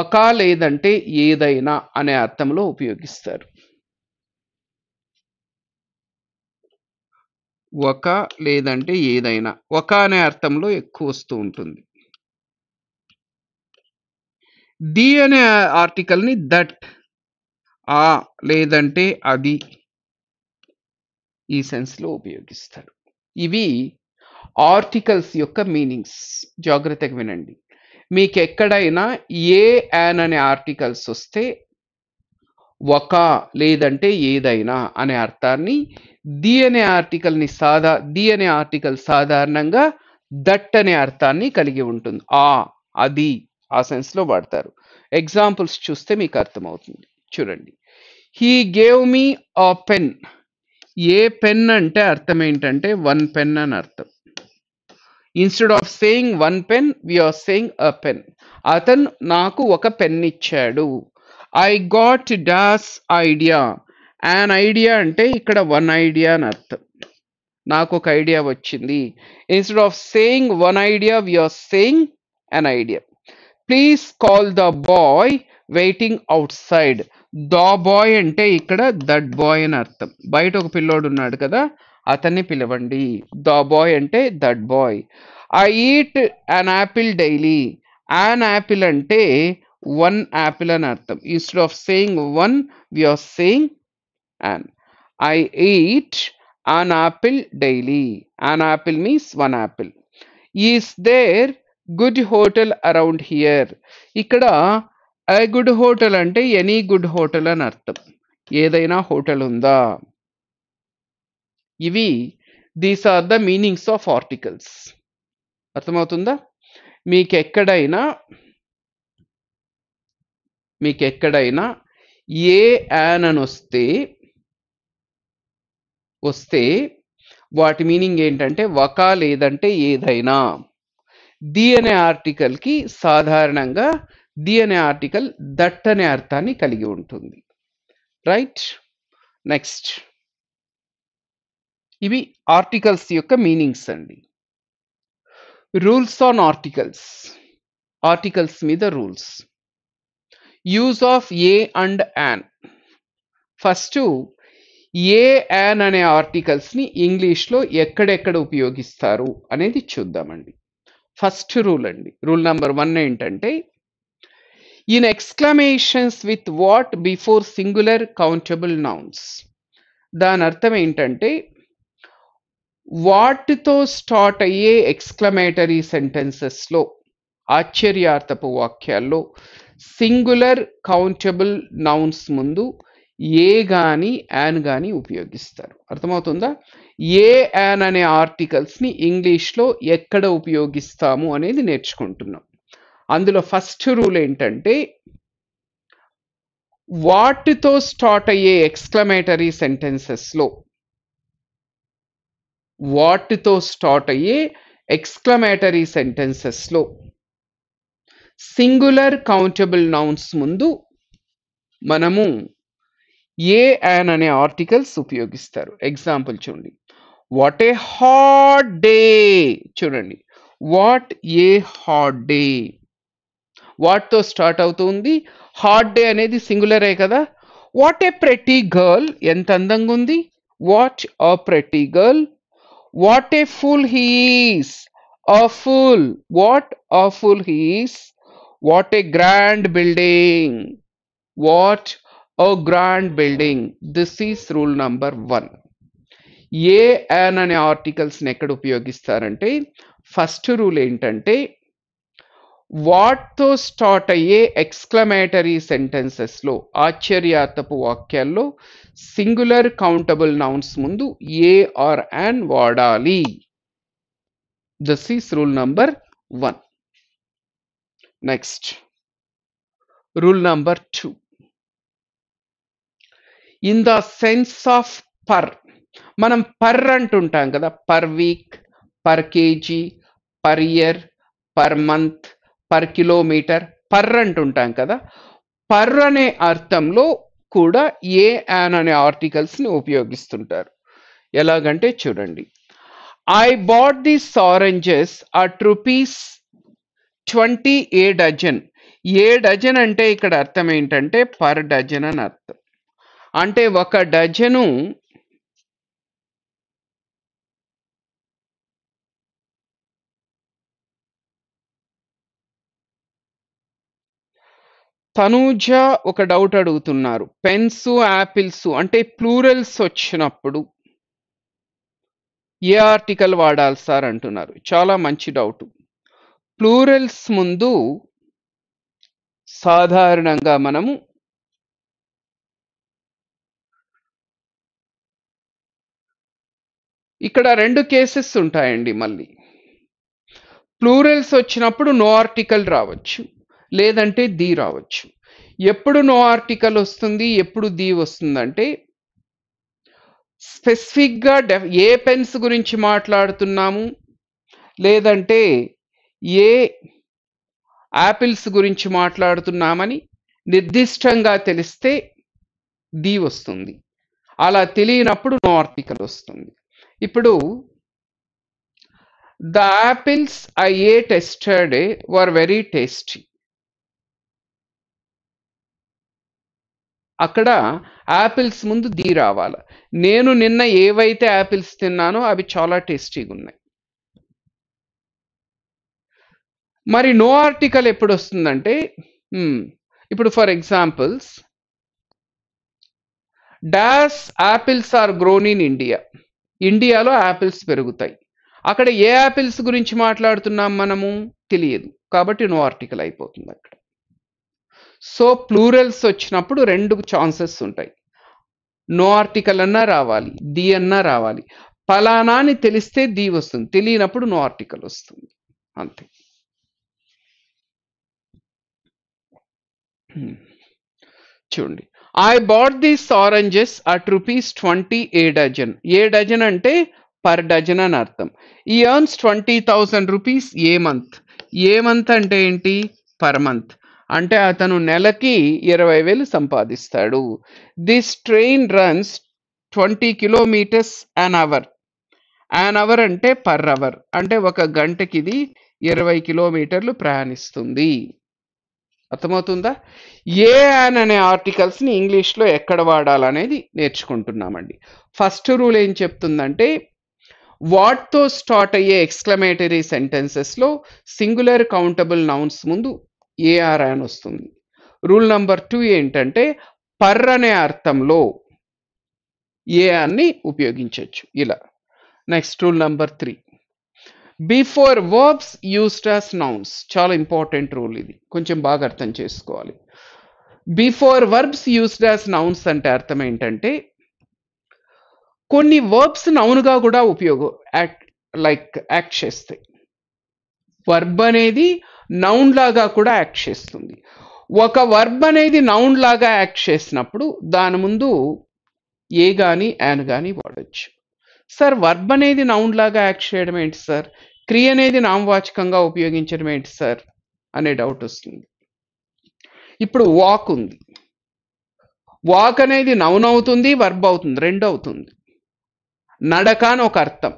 ఒక లేదంటే ఏదైనా అనే అర్థంలో ఉపయోగిస్తారు ఒక లేదంటే ఏదైనా ఒక అనే అర్థంలో ఎక్కువ వస్తూ ఉంటుంది ది అనే ఆర్టికల్ని దట్ ఆ లేదంటే అది ఈ సెన్స్లో ఉపయోగిస్తారు ఇవి ఆర్టికల్స్ యొక్క మీనింగ్స్ జాగ్రత్తగా వినండి మీకు ఎక్కడైనా ఏ యాన్ అనే ఆర్టికల్స్ వస్తే ఒక లేదంటే ఏదైనా అనే అర్థాన్ని ది అనే ఆర్టికల్ని సాదా ది అనే ఆర్టికల్ సాధారణంగా దట్ అనే అర్థాన్ని కలిగి ఉంటుంది ఆ అది ఆ సెన్స్లో వాడతారు ఎగ్జాంపుల్స్ చూస్తే మీకు అర్థమవుతుంది చూడండి హీ గేవ్ మీ ఆ పెన్ ఏ పెన్ అంటే అర్థం ఏంటంటే వన్ పెన్ అని అర్థం instead of saying one pen we are saying a pen అతను నాకు ఒక పెన్ ఇచ్చాడు I got dash idea an idea అంటే ఇక్కడ వన్ ఐడియా అని అర్థం నాకు ఒక ఐడియా వచ్చింది instead of saying one idea we are saying an idea please call the boy waiting outside the boy అంటే ఇక్కడ దట్ బాయ్ అని అర్థం బయట ఒక పిల్లోడు ఉన్నాడు కదా అతన్ని పిలవండి ద బాయ్ అంటే that boy I eat an apple daily an apple అంటే వన్ యాపిల్ అని అర్థం instead of saying one we are saying an I eat an apple daily an apple means one apple is there good hotel around here ఇక్కడ I good hotel అంటే any good hotel అని అర్థం ఏదైనా hotel ఉందా ఇవి these are the meanings of articles అర్థమవుతుందా మీకు ఎక్కడైనా మీకు ఎక్కడైనా ఏ యాన్ అని వస్తే వస్తే వాటి మీనింగ్ ఏంటంటే ఒక లేదంటే ఏదైనా ది అనే ఆర్టికల్కి సాధారణంగా ది అనే ఆర్టికల్ దట్ అనే అర్థాన్ని కలిగి ఉంటుంది రైట్ నెక్స్ట్ ఇవి ఆర్టికల్స్ యొక్క మీనింగ్స్ అండి రూల్స్ ఆన్ ఆర్టికల్స్ ఆర్టికల్స్ మీద rules use of a and an first a an అనే ఆర్టికల్స్ని ఇంగ్లీష్లో ఎక్కడెక్కడ ఉపయోగిస్తారు అనేది చూద్దామండి ఫస్ట్ రూల్ అండి రూల్ నెంబర్ వన్ ఏంటంటే in exclamations with what before singular countable nouns దాని అర్థం ఏంటంటే వాటితో స్టార్ట్ అయ్యే ఎక్స్క్లమేటరీ సెంటెన్సెస్లో ఆశ్చర్యార్థపు వాక్యాల్లో సింగులర్ కౌంటబుల్ నౌన్స్ ముందు ఏ కానీ యాన్ కానీ ఉపయోగిస్తారు అర్థమవుతుందా ఏ యాన్ అనే ఆర్టికల్స్ని ఇంగ్లీష్లో ఎక్కడ ఉపయోగిస్తాము అనేది నేర్చుకుంటున్నాం అందులో ఫస్ట్ రూల్ ఏంటంటే వాటితో స్టార్ట్ అయ్యే ఎక్స్క్లమేటరీ సెంటెన్సెస్లో వాటితో స్టార్ట్ అయ్యే ఎక్స్క్లమేటరీ సెంటెన్సెస్లో సింగులర్ కౌంటబుల్ నౌన్స్ ముందు మనము ఏ యాన్ అనే ఆర్టికల్స్ ఉపయోగిస్తారు ఎగ్జాంపుల్ చూడండి వాట్ ఏ హాట్ డే చూడండి వాట్ ఏ హాట్ డే వాట్తో స్టార్ట్ అవుతుంది హాట్ డే అనేది సింగులరే కదా వాట్ ఏ ప్రెటీ గర్ల్ ఎంత అందంగా ఉంది what a pretty girl what a fool he's a fool what a fool he's what a grand building what a grand building this is rule number one a an అనే ఆర్టికల్స్ని ఎక్కడ ఉపయోగిస్తారంటే first rule ఏంటంటే వాట్తో start అయ్యే exclamatory సెంటెన్సెస్లో ఆశ్చర్యార్థపు వాక్యాల్లో singular countable nouns ముందు ఏ or an వాడాలి this is rule number one next rule number two in the sense of per మనం per అంటుంటాం కదా per week per KG per year per month per kilometre per అంటుంటాం కదా per అనే అర్థంలో కూడా ఏ యాన్ అనే ఆర్టికల్స్ని ఉపయోగిస్తుంటారు ఎలాగంటే చూడండి I bought this oranges at rupees twenty a dozen a dozen అంటే ఇక్కడ అర్థం ఏంటంటే పర్ డజన్ అని అర్థం అంటే ఒక డజను తనూజ ఒక డౌట్ అడుగుతున్నారు. పెన్స్ యాపిల్స్ అంటే ప్లూరల్స్ వచ్చినప్పుడు ఏ ఆర్టికల్ వాడాలి సార్ అంటున్నారు. చాలా మంచి డౌట్ ప్లూరల్స్ ముందు సాధారణంగా మనము ఇక్కడ రెండు కేసెస్ ఉంటాయండి మళ్ళీ. ప్లూరల్స్ వచ్చినప్పుడు నో ఆర్టికల్ రావచ్చు. లేదంటే ది రావచ్చు ఎప్పుడు నో ఆర్టికల్ వస్తుంది ఎప్పుడు ది వస్తుందంటే స్పెసిఫిక్గా ఏ పెన్స్ గురించి మాట్లాడుతున్నాము లేదంటే ఏ యాపిల్స్ గురించి మాట్లాడుతున్నామని నిర్దిష్టంగా తెలిస్తే ది వస్తుంది అలా తెలియనప్పుడు నో ఆర్టికల్ వస్తుంది ఇప్పుడు the apples I ate yesterday were very tasty అక్కడ యాపిల్స్ ముందు దీ రావాలి నేను నిన్న ఏవైతే యాపిల్స్ తిన్నానో అవి చాలా టేస్టీగా ఉన్నాయి మరి నో ఆర్టికల్ ఎప్పుడు వస్తుందంటే ఇప్పుడు for examples dash apples are grown in India ఇండియాలో యాపిల్స్ పెరుగుతాయి అక్కడ ఏ యాపిల్స్ గురించి మాట్లాడుతున్నాం మనము తెలియదు కాబట్టి నో ఆర్టికల్ అయిపోతుంది అక్కడ సో ప్లూరల్స్ వచ్చినప్పుడు రెండు ఛాన్సెస్ ఉంటాయి నో ఆర్టికల్ అన్నా రావాలి ది అన్నా రావాలి ఫలానా అని తెలిస్తే ది వస్తుంది తెలియనప్పుడు నో ఆర్టికల్ వస్తుంది అంతే చూడండి I bought these oranges at rupees twenty a dozen a dozen అంటే పర్ డజన్ అని అర్థం he earns twenty thousand rupees a month a month అంటే ఏంటి పర్ మంత్ అంటే అతను నెలకి ఇరవై వేలు సంపాదిస్తాడు this train runs twenty kilometres an hour an hour అంటే పర్ అవర్ అంటే ఒక గంటకి ఇది ఇరవై కిలోమీటర్లు ప్రయాణిస్తుంది అర్థమవుతుందా ఏ అన్ అనే ఆర్టికల్స్ని ఇంగ్లీష్లో ఎక్కడ వాడాలనేది నేర్చుకుంటున్నామండి ఫస్ట్ రూల్ ఏం చెప్తుందంటే వాట్తో స్టార్ట్ అయ్యే ఎక్స్క్లమేటరీ సెంటెన్సెస్లో సింగులర్ కౌంటబుల్ నౌన్స్ ముందు ఏఆర్ అని వస్తుంది రూల్ నంబర్ టూ ఏంటంటే పర్ అనే అర్థంలో ఏఆర్ని ఉపయోగించవచ్చు ఇలా next rule number three before verbs used as nouns చాలా ఇంపార్టెంట్ రూల్ ఇది కొంచెం బాగా అర్థం చేసుకోవాలి before verbs used as nouns అంటే అర్థం ఏంటంటే కొన్ని వర్బ్స్ నౌన్గా కూడా ఉపయోగం యాక్ట్ లైక్ యాక్ట్ చేస్తాయి వర్బ్ అనేది నౌన్ లాగా కూడా యాక్ట్ చేస్తుంది ఒక వర్బ్ అనేది నౌన్ లాగా యాక్ట్ చేసినప్పుడు దాని ముందు ఏ కానీ యాన్ కానీ వాడచ్చు సార్ వర్బ్ అనేది నౌన్ లాగా యాక్ట్ చేయడం ఏంటి సార్ క్రియ అనేది నామవాచకంగా ఉపయోగించడం ఏంటి సార్ అనే డౌట్ వస్తుంది ఇప్పుడు వాక్ ఉంది వాక్ అనేది నౌన్ అవుతుంది వర్బ్ అవుతుంది రెండు అవుతుంది నడక అని ఒక అర్థం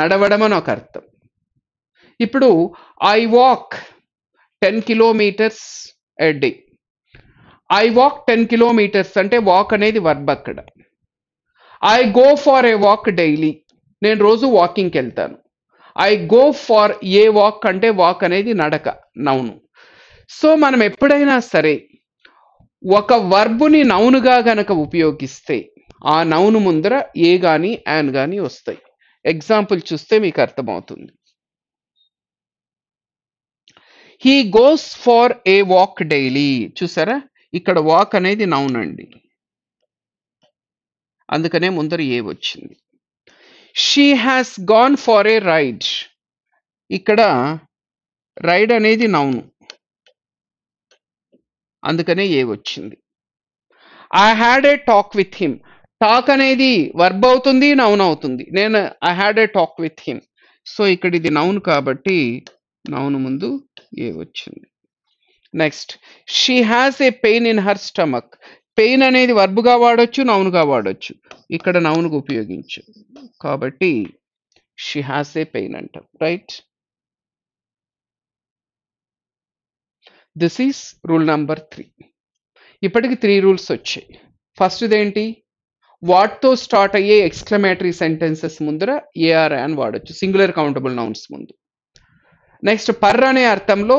నడవడం అని ఒక అర్థం ఇప్పుడు I walk ten kilometres a day I walk ten kilometres అంటే వాక్ అనేది వర్బ్ అక్కడ I go for a walk daily నేను రోజు వాకింగ్కి వెళ్తాను I go for a walk అంటే వాక్ అనేది నడక నౌను సో మనం ఎప్పుడైనా సరే ఒక వర్బుని నౌనుగా గనక ఉపయోగిస్తే ఆ నౌను ముందర ఏ కానీ యాన్ కానీ వస్తాయి ఎగ్జాంపుల్ చూస్తే మీకు అర్థమవుతుంది he goes for a walk daily చూసారా ఇక్కడ వాక్ అనేది నౌన్ అండి అందుకనే ముందర ఏ వచ్చింది she has gone for a ride ఇక్కడ రైడ్ అనేది నౌను అందుకనే ఏ వచ్చింది I had a talk with him talk అనేది వర్బ్ అవుతుంది నౌన్ అవుతుంది నేను I had a talk with him so ఇక్కడ ఇది నౌన్ కాబట్టి నౌన్ ముందు ఏ వచ్చింది next she has a pain in her stomach pain అనేది వర్బుగా వాడచ్చు నౌనుగా వాడచ్చు ఇక్కడ నౌనుకు ఉపయోగించు కాబట్టి షీ హ్యాస్ ఏ పెయిన్ అంట right this is rule number three ఇప్పటికి త్రీ రూల్స్ వచ్చాయి ఫస్ట్ ఇదేంటి వాట్తో స్టార్ట్ అయ్యే ఎక్స్క్లమేటరీ సెంటెన్సెస్ ముందర ఏఆర్ అని వాడచ్చు సింగులర్ కౌంటబుల్ నౌన్స్ ముందు నెక్స్ట్ పర్ అనే అర్థంలో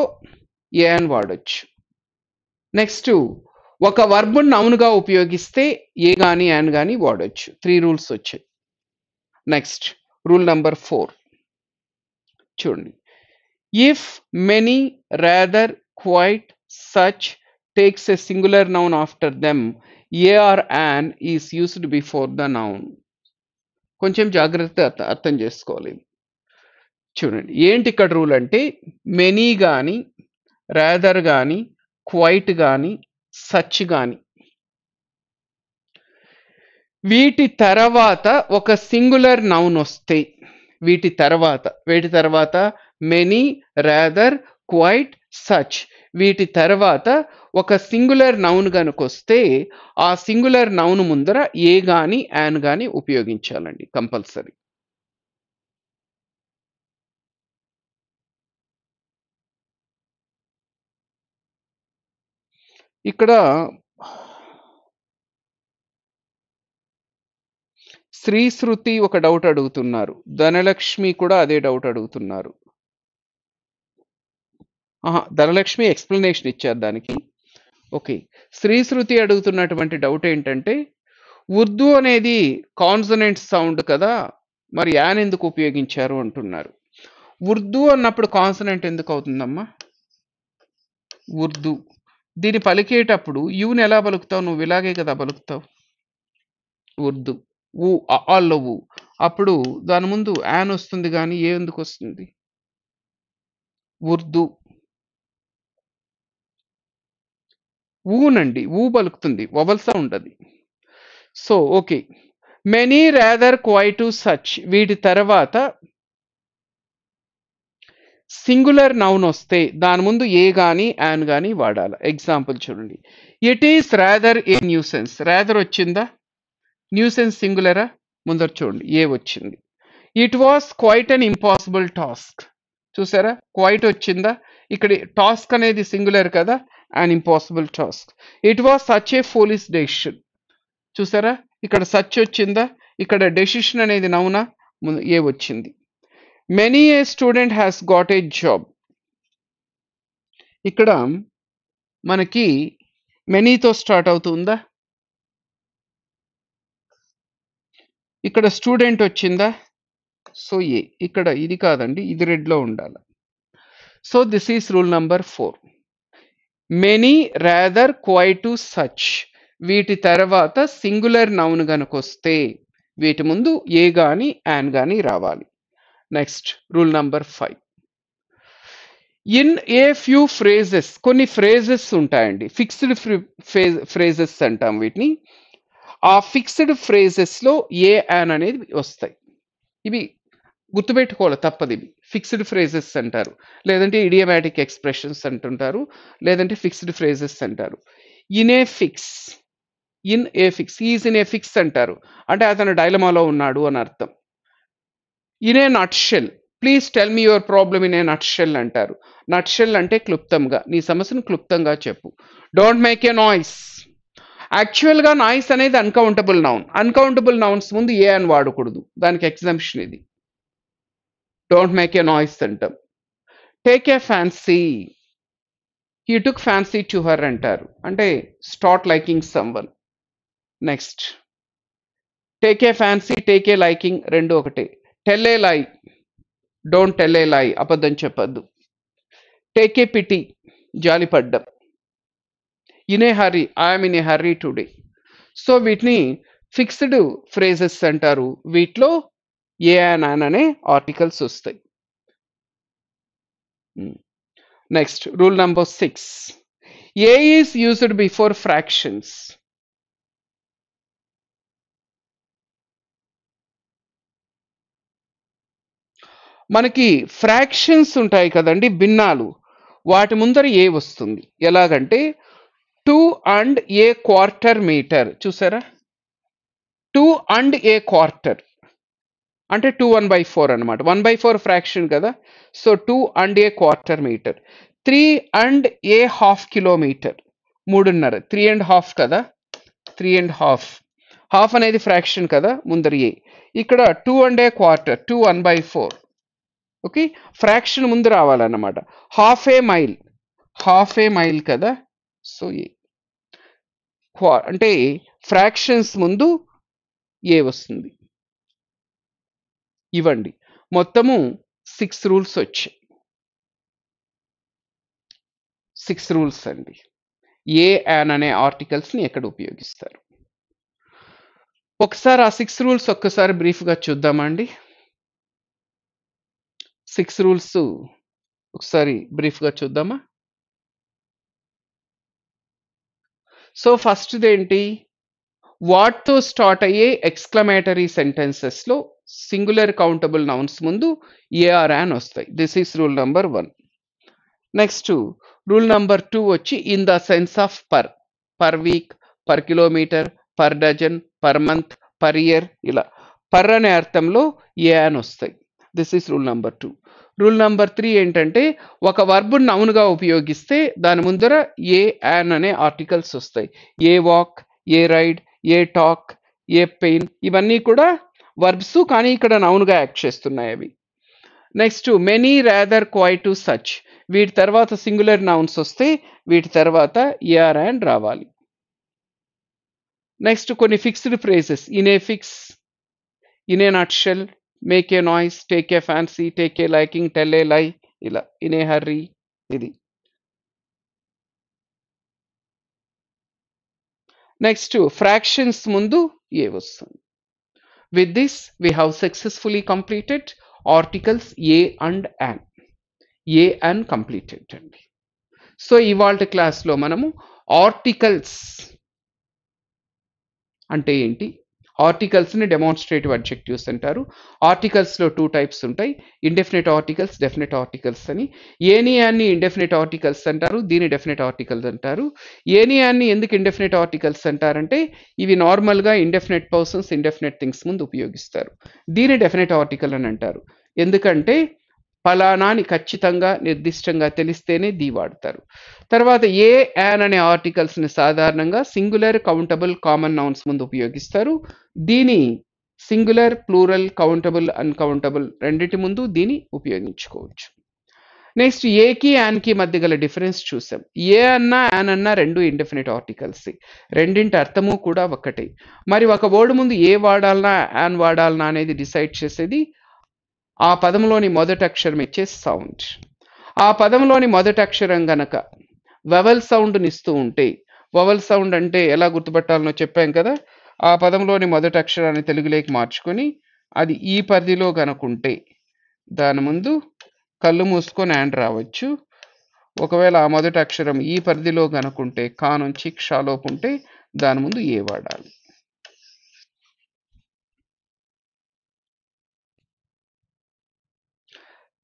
ఏ అని వాడచ్చు నెక్స్ట్ ఒక వర్బుని నౌన్గా ఉపయోగిస్తే ఏ కానీ యాన్ కానీ వాడచ్చు త్రీ రూల్స్ వచ్చాయి నెక్స్ట్ రూల్ నెంబర్ ఫోర్ చూడండి if many rather quite such takes a singular noun after them a or an is used before the noun కొంచెం జాగ్రత్త అర్థం చేసుకోవాలి చూడండి ఏంటి ఇక్కడ రూల్ అంటే మెనీ కానీ రాదర్ కానీ క్వైట్ కానీ సచ్ కానీ వీటి తర్వాత ఒక సింగులర్ నౌన్ వస్తే వీటి తర్వాత వీటి తర్వాత మెనీ రాదర్ క్వైట్ సచ్ వీటి తర్వాత ఒక సింగులర్ నౌన్ వస్తే ఆ సింగులర్ నౌన్ ముందర ఏ కానీ యాన్ కానీ ఉపయోగించాలండి కంపల్సరీ ఇక్కడ శ్రీ శృతి ఒక డౌట్ అడుగుతున్నారు ధనలక్ష్మి కూడా అదే డౌట్ అడుగుతున్నారు ధనలక్ష్మి ఎక్స్ప్లెనేషన్ ఇచ్చారు దానికి ఓకే శ్రీ శృతి అడుగుతున్నటువంటి డౌట్ ఏంటంటే ఉర్దూ అనేది కాన్సనెంట్ సౌండ్ కదా మరి యాన్ ఎందుకు ఉపయోగించారు అంటున్నారు ఉర్దూ అన్నప్పుడు కాన్సనెంట్ ఎందుకు అవుతుందమ్మా ఉర్దూ దీన్ని పలికేటప్పుడు యూని ఎలా పలుకుతావు నువ్వు ఇలాగే కదా పలుకుతావు ఉర్దు ఊ ఆల్లో ఊ అప్పుడు దాని ముందు యాన్ వస్తుంది కానీ ఏ ఎందుకు వస్తుంది ఉర్దు ఊనండి ఊ పలుకుతుంది వవల్సా ఉండదు so okay many rather quite such వీటి తర్వాత సింగులర్ నౌన్ వస్తే దాని ముందు ఏ కానీ యాన్ కానీ వాడాలి ఎగ్జాంపుల్ చూడండి it is rather a nuisance rather వచ్చిందా న్యూసెన్స్ సింగులరా ముందర చూడండి ఏ వచ్చింది it was quite an impossible task చూసారా క్వైట్ వచ్చిందా ఇక్కడ టాస్క్ అనేది సింగులర్ కదా and impossible task it was such a foolish decision చూసారా ఇక్కడ సచ్ వచ్చిందా ఇక్కడ డెసిషన్ అనేది నౌనా ఏ వచ్చింది many a student has got a job ఇక్కడ మనకి మెనీతో స్టార్ట్ అవుతుందా ఇక్కడ స్టూడెంట్ వచ్చిందా సో ఏ ఇక్కడ ఇది కాదండి ఇది రెడ్లో ఉండాలి so this is rule number four many rather to such వీటి తర్వాత సింగులర్ నౌన్ కనుకొస్తే వీటి ముందు ఏ కానీ యాన్ కానీ రావాలి next rule number five in a few phrases కొన్ని ఫ్రేజెస్ ఉంటాయండి ఫిక్స్డ్ ఫ్రేజెస్ అంటాం వీటిని ఆ ఫిక్స్డ్ ఫ్రేజెస్లో ఏ యాన్ అనేది వస్తాయి ఇవి గుర్తుపెట్టుకోవాలి తప్పది ఇవి ఫిక్స్డ్ ఫ్రేజెస్ అంటారు లేదంటే ఇడియమాటిక్ ఎక్స్ప్రెషన్స్ అంటుంటారు లేదంటే ఫిక్స్డ్ ఫ్రేజెస్ అంటారు in a fix in a fix is in a fix అంటారు అంటే అతను డైలమాలో ఉన్నాడు అని అర్థం in a nutshell please tell me your problem in a nutshell అంటారు నట్షెల్ అంటే క్లుప్తంగా నీ సమస్యను క్లుప్తంగా చెప్పు డోంట్ మేక్ ఏ నాయిస్ యాక్చువల్గా నాయిస్ అనేది అన్కౌంటబుల్ నౌన్ అన్కౌంటబుల్ నౌన్స్ ముందు ఏ అని వాడకూడదు దానికి ఎగ్జాంప్షన్ ఇది డోంట్ మేక్ ఏ నాయిస్ అంటాం take a fancy he took fancy to her అంటారు అంటే start liking one next take a fancy take a liking రెండు ఒకటే టెల్ ఏ లై డోంట్ టెల్ ఏ లై అబద్ధం చెప్పద్దు టేక్ ఏ పిటి జాలిపడ్డం in a hurry I'm in a hurry today so వీటిని fixed phrases అంటారు వీటిలో ఏ ఆన్ అనే ఆర్టికల్స్ వస్తాయి next rule number six a is used before fractions మనకి ఫ్రాక్షన్స్ ఉంటాయి కదండి భిన్నాలు వాటి ముందర ఏ వస్తుంది ఎలాగంటే two and a quarter metre చూసారా టూ అండ్ ఏ క్వార్టర్ అంటే టూ వన్ బై ఫోర్ అనమాట వన్ బై ఫోర్ ఫ్రాక్షన్ కదా so two and a quarter metre three and a half kilometre మూడున్నర త్రీ అండ్ హాఫ్ కదా three and half half అనేది fraction కదా ముందర a ఇక్కడ two and a quarter two one by four okay fraction ముందు రావాలన్నమాట half a mile half a mile కదా so a అంటే ఫ్రాక్షన్స్ ముందు ఏ వస్తుంది ఇవ్వండి మొత్తము సిక్స్ రూల్స్ వచ్చాయి సిక్స్ రూల్స్ అండి ఏ యాన్ అనే ఆర్టికల్స్ని ఎక్కడ ఉపయోగిస్తారు ఒకసారి ఆ సిక్స్ రూల్స్ ఒక్కసారి బ్రీఫ్గా చూద్దామండి సిక్స్ రూల్స్ ఒకసారి బ్రీఫ్గా చూద్దామా సో ఫస్ట్ది ఏంటి వాట్తో స్టార్ట్ అయ్యే ఎక్స్క్లమేటరీ సెంటెన్సెస్లో సింగులర్ కౌంటబుల్ నౌన్స్ ముందు ఏఆర్ యాన్ వస్తాయి this is rule number one next rule number two వచ్చి in the sense of per per week per kilometre per dozen per month per year ఇలా per అనే అర్థంలో a అని వస్తాయి this is rule number two rule number three ఏంటంటే ఒక verb నౌన్గా ఉపయోగిస్తే దాని ముందర ఏ యాన్ అనే ఆర్టికల్స్ వస్తాయి a walk a ride a talk a pain ఇవన్నీ కూడా వర్బ్స్ కానీ ఇక్కడ నౌన్గా యాక్ట్ చేస్తున్నాయి అవి next many rather quite to such వీటి తర్వాత సింగులర్ నౌన్స్ వస్తే వీటి తర్వాత ఏఆర్ అండ్ రావాలి నెక్స్ట్ కొన్ని fixed phrases in a fix in a nutshell make a noise take a fancy take a liking tell a lie in a hurry ఇది next fractions ముందు a వస్తుంది with this we have successfully completed articles a and an a and completed అండి so ఇవాళ క్లాస్లో మనము articles అంటే ఏంటి ఆర్టికల్స్ని demonstrative adjectives అంటారు ఆర్టికల్స్లో టూ టైప్స్ ఉంటాయి ఇండెఫినెట్ ఆర్టికల్స్ డెఫినెట్ ఆర్టికల్స్ అని ఏనియాన్ని ఇండెఫినెట్ ఆర్టికల్స్ అంటారు దీని డెఫినెట్ ఆర్టికల్స్ అంటారు ఏనియాన్ని ఎందుకు ఇండెఫినెట్ ఆర్టికల్స్ అంటారంటే ఇవి నార్మల్గా ఇండెఫినెట్ పర్సన్స్ ఇండెఫినెట్ థింగ్స్ ముందు ఉపయోగిస్తారు దీని డెఫినెట్ ఆర్టికల్ అని అంటారు ఎందుకంటే ఫలానాని ఖచ్చితంగా నిర్దిష్టంగా తెలిస్తేనే ది వాడతారు తర్వాత ఏ యాన్ అనే ఆర్టికల్స్ని సాధారణంగా సింగులర్ కౌంటబుల్ కామన్ నౌన్స్ ముందు ఉపయోగిస్తారు దీని సింగులర్ ప్లూరల్ కౌంటబుల్ అన్కౌంటబుల్ రెండింటి ముందు దీన్ని ఉపయోగించుకోవచ్చు నెక్స్ట్ ఏకి యాన్కి మధ్య గల డిఫరెన్స్ చూసాం ఏ అన్నా యాన్ అన్నా రెండు ఇండెఫినెట్ ఆర్టికల్స్ రెండింటి అర్థము కూడా ఒకటే మరి ఒక వర్డ్ ముందు ఏ వాడాలనా యాన్ వాడాలనా అనేది డిసైడ్ చేసేది ఆ పదంలోని మొదటి అక్షరం ఇచ్చే సౌండ్ ఆ పదంలోని మొదటి అక్షరం గనక వెవల్ ఇస్తూ ఉంటే వెవల్ సౌండ్ అంటే ఎలా గుర్తుపెట్టాలనో చెప్పాం కదా ఆ పదంలోని మొదటి అక్షరాన్ని తెలుగులోకి మార్చుకొని అది ఈ పరిధిలో కనుకుంటే దాని ముందు కళ్ళు మూసుకొని యాండ్ రావచ్చు ఒకవేళ ఆ మొదటి అక్షరం ఈ పరిధిలో కనుకుంటే కా నుంచి క్షాలోపు ఉంటే దాని ముందు ఏ వాడాలి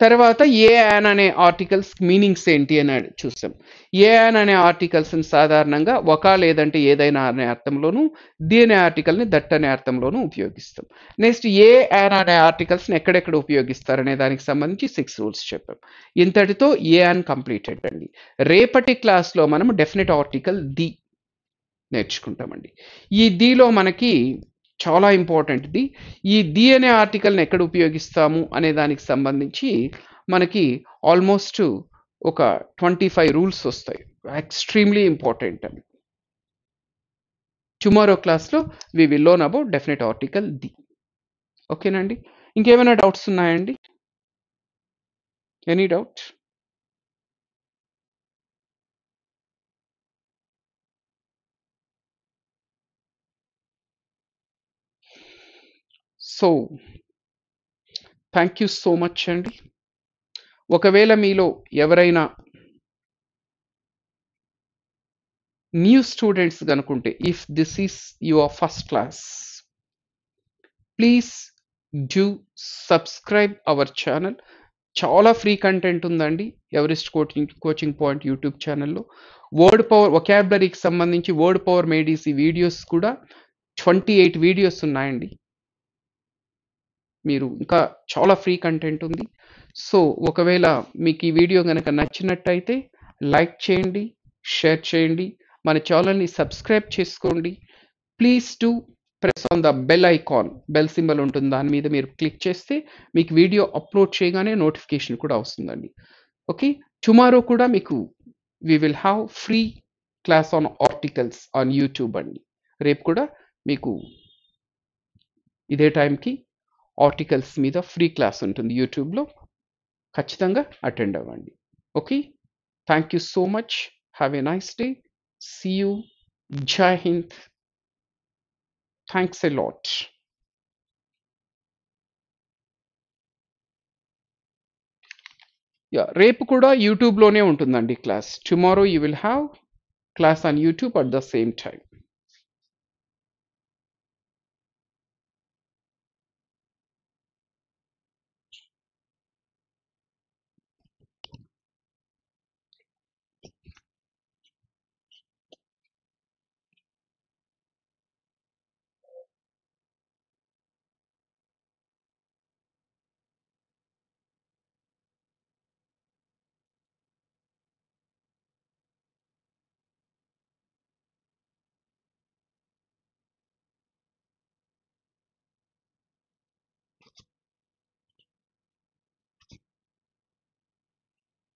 తర్వాత ఏ యాన్ అనే ఆర్టికల్స్ మీనింగ్స్ ఏంటి అని చూసాం ఏ యాన్ అనే ఆర్టికల్స్ని సాధారణంగా ఒక లేదంటే ఏదైనా అనే అర్థంలోనూ ది అనే ఆర్టికల్ని దట్ అనే అర్థంలోనూ ఉపయోగిస్తాం నెక్స్ట్ ఏ యాన్ అనే ఆర్టికల్స్ని ఎక్కడెక్కడ ఉపయోగిస్తారు అనే దానికి సంబంధించి సిక్స్ రూల్స్ చెప్పాం ఇంతటితో ఏ యాన్ కంప్లీటెడ్ అండి రేపటి క్లాస్లో మనం డెఫినెట్ ఆర్టికల్ ది నేర్చుకుంటామండి ఈ దిలో మనకి చాలా ఇంపార్టెంట్ ఇది ఈ ది అనే ఆర్టికల్ని ఎక్కడ ఉపయోగిస్తాము అనే దానికి సంబంధించి మనకి ఆల్మోస్ట్ ఒక ట్వంటీ ఫైవ్ రూల్స్ వస్తాయి ఎక్స్ట్రీమ్లీ ఇంపార్టెంట్ అని టుమారో క్లాస్లో we will learn about definite article the ఓకేనండి ఇంకేమైనా డౌట్స్ ఉన్నాయండి any doubt so thank you so much అండి ఒకవేళ మీలో ఎవరైనా న్యూ స్టూడెంట్స్ కనుకుంటే if this is your first class please do subscribe our channel చాలా ఫ్రీ కంటెంట్ ఉందండి Everest coaching coaching point YouTube ఛానల్లో వర్డ్ పవర్ ఒకాబులరీకి సంబంధించి వర్డ్ పవర్ మేడీసీ వీడియోస్ కూడా ట్వంటీ ఎయిట్ వీడియోస్ ఉన్నాయండి మీరు ఇంకా చాలా ఫ్రీ కంటెంట్ ఉంది సో ఒకవేళ మీకు ఈ వీడియో కనుక నచ్చినట్టయితే లైక్ చేయండి షేర్ చేయండి మన ఛానల్ని సబ్స్క్రైబ్ చేసుకోండి please to press on the bell icon bell symbol ఉంటుంది దాని మీద మీరు క్లిక్ చేస్తే మీకు వీడియో అప్లోడ్ చేయగానే నోటిఫికేషన్ కూడా వస్తుందండి ఓకే టుమారో కూడా మీకు we will have free class on articles on YouTube అండి రేపు కూడా మీకు ఇదే టైంకి ఆర్టికల్స్ మీద ఫ్రీ క్లాస్ ఉంటుంది యూట్యూబ్లో ఖచ్చితంగా అటెండ్ అవ్వండి okay thank you so much have a nice day see you జై హింద్ థ్యాంక్స్ ఎ లాట్ రేపు కూడా యూట్యూబ్లోనే ఉంటుందండి class tomorrow you will have class on YouTube at the same time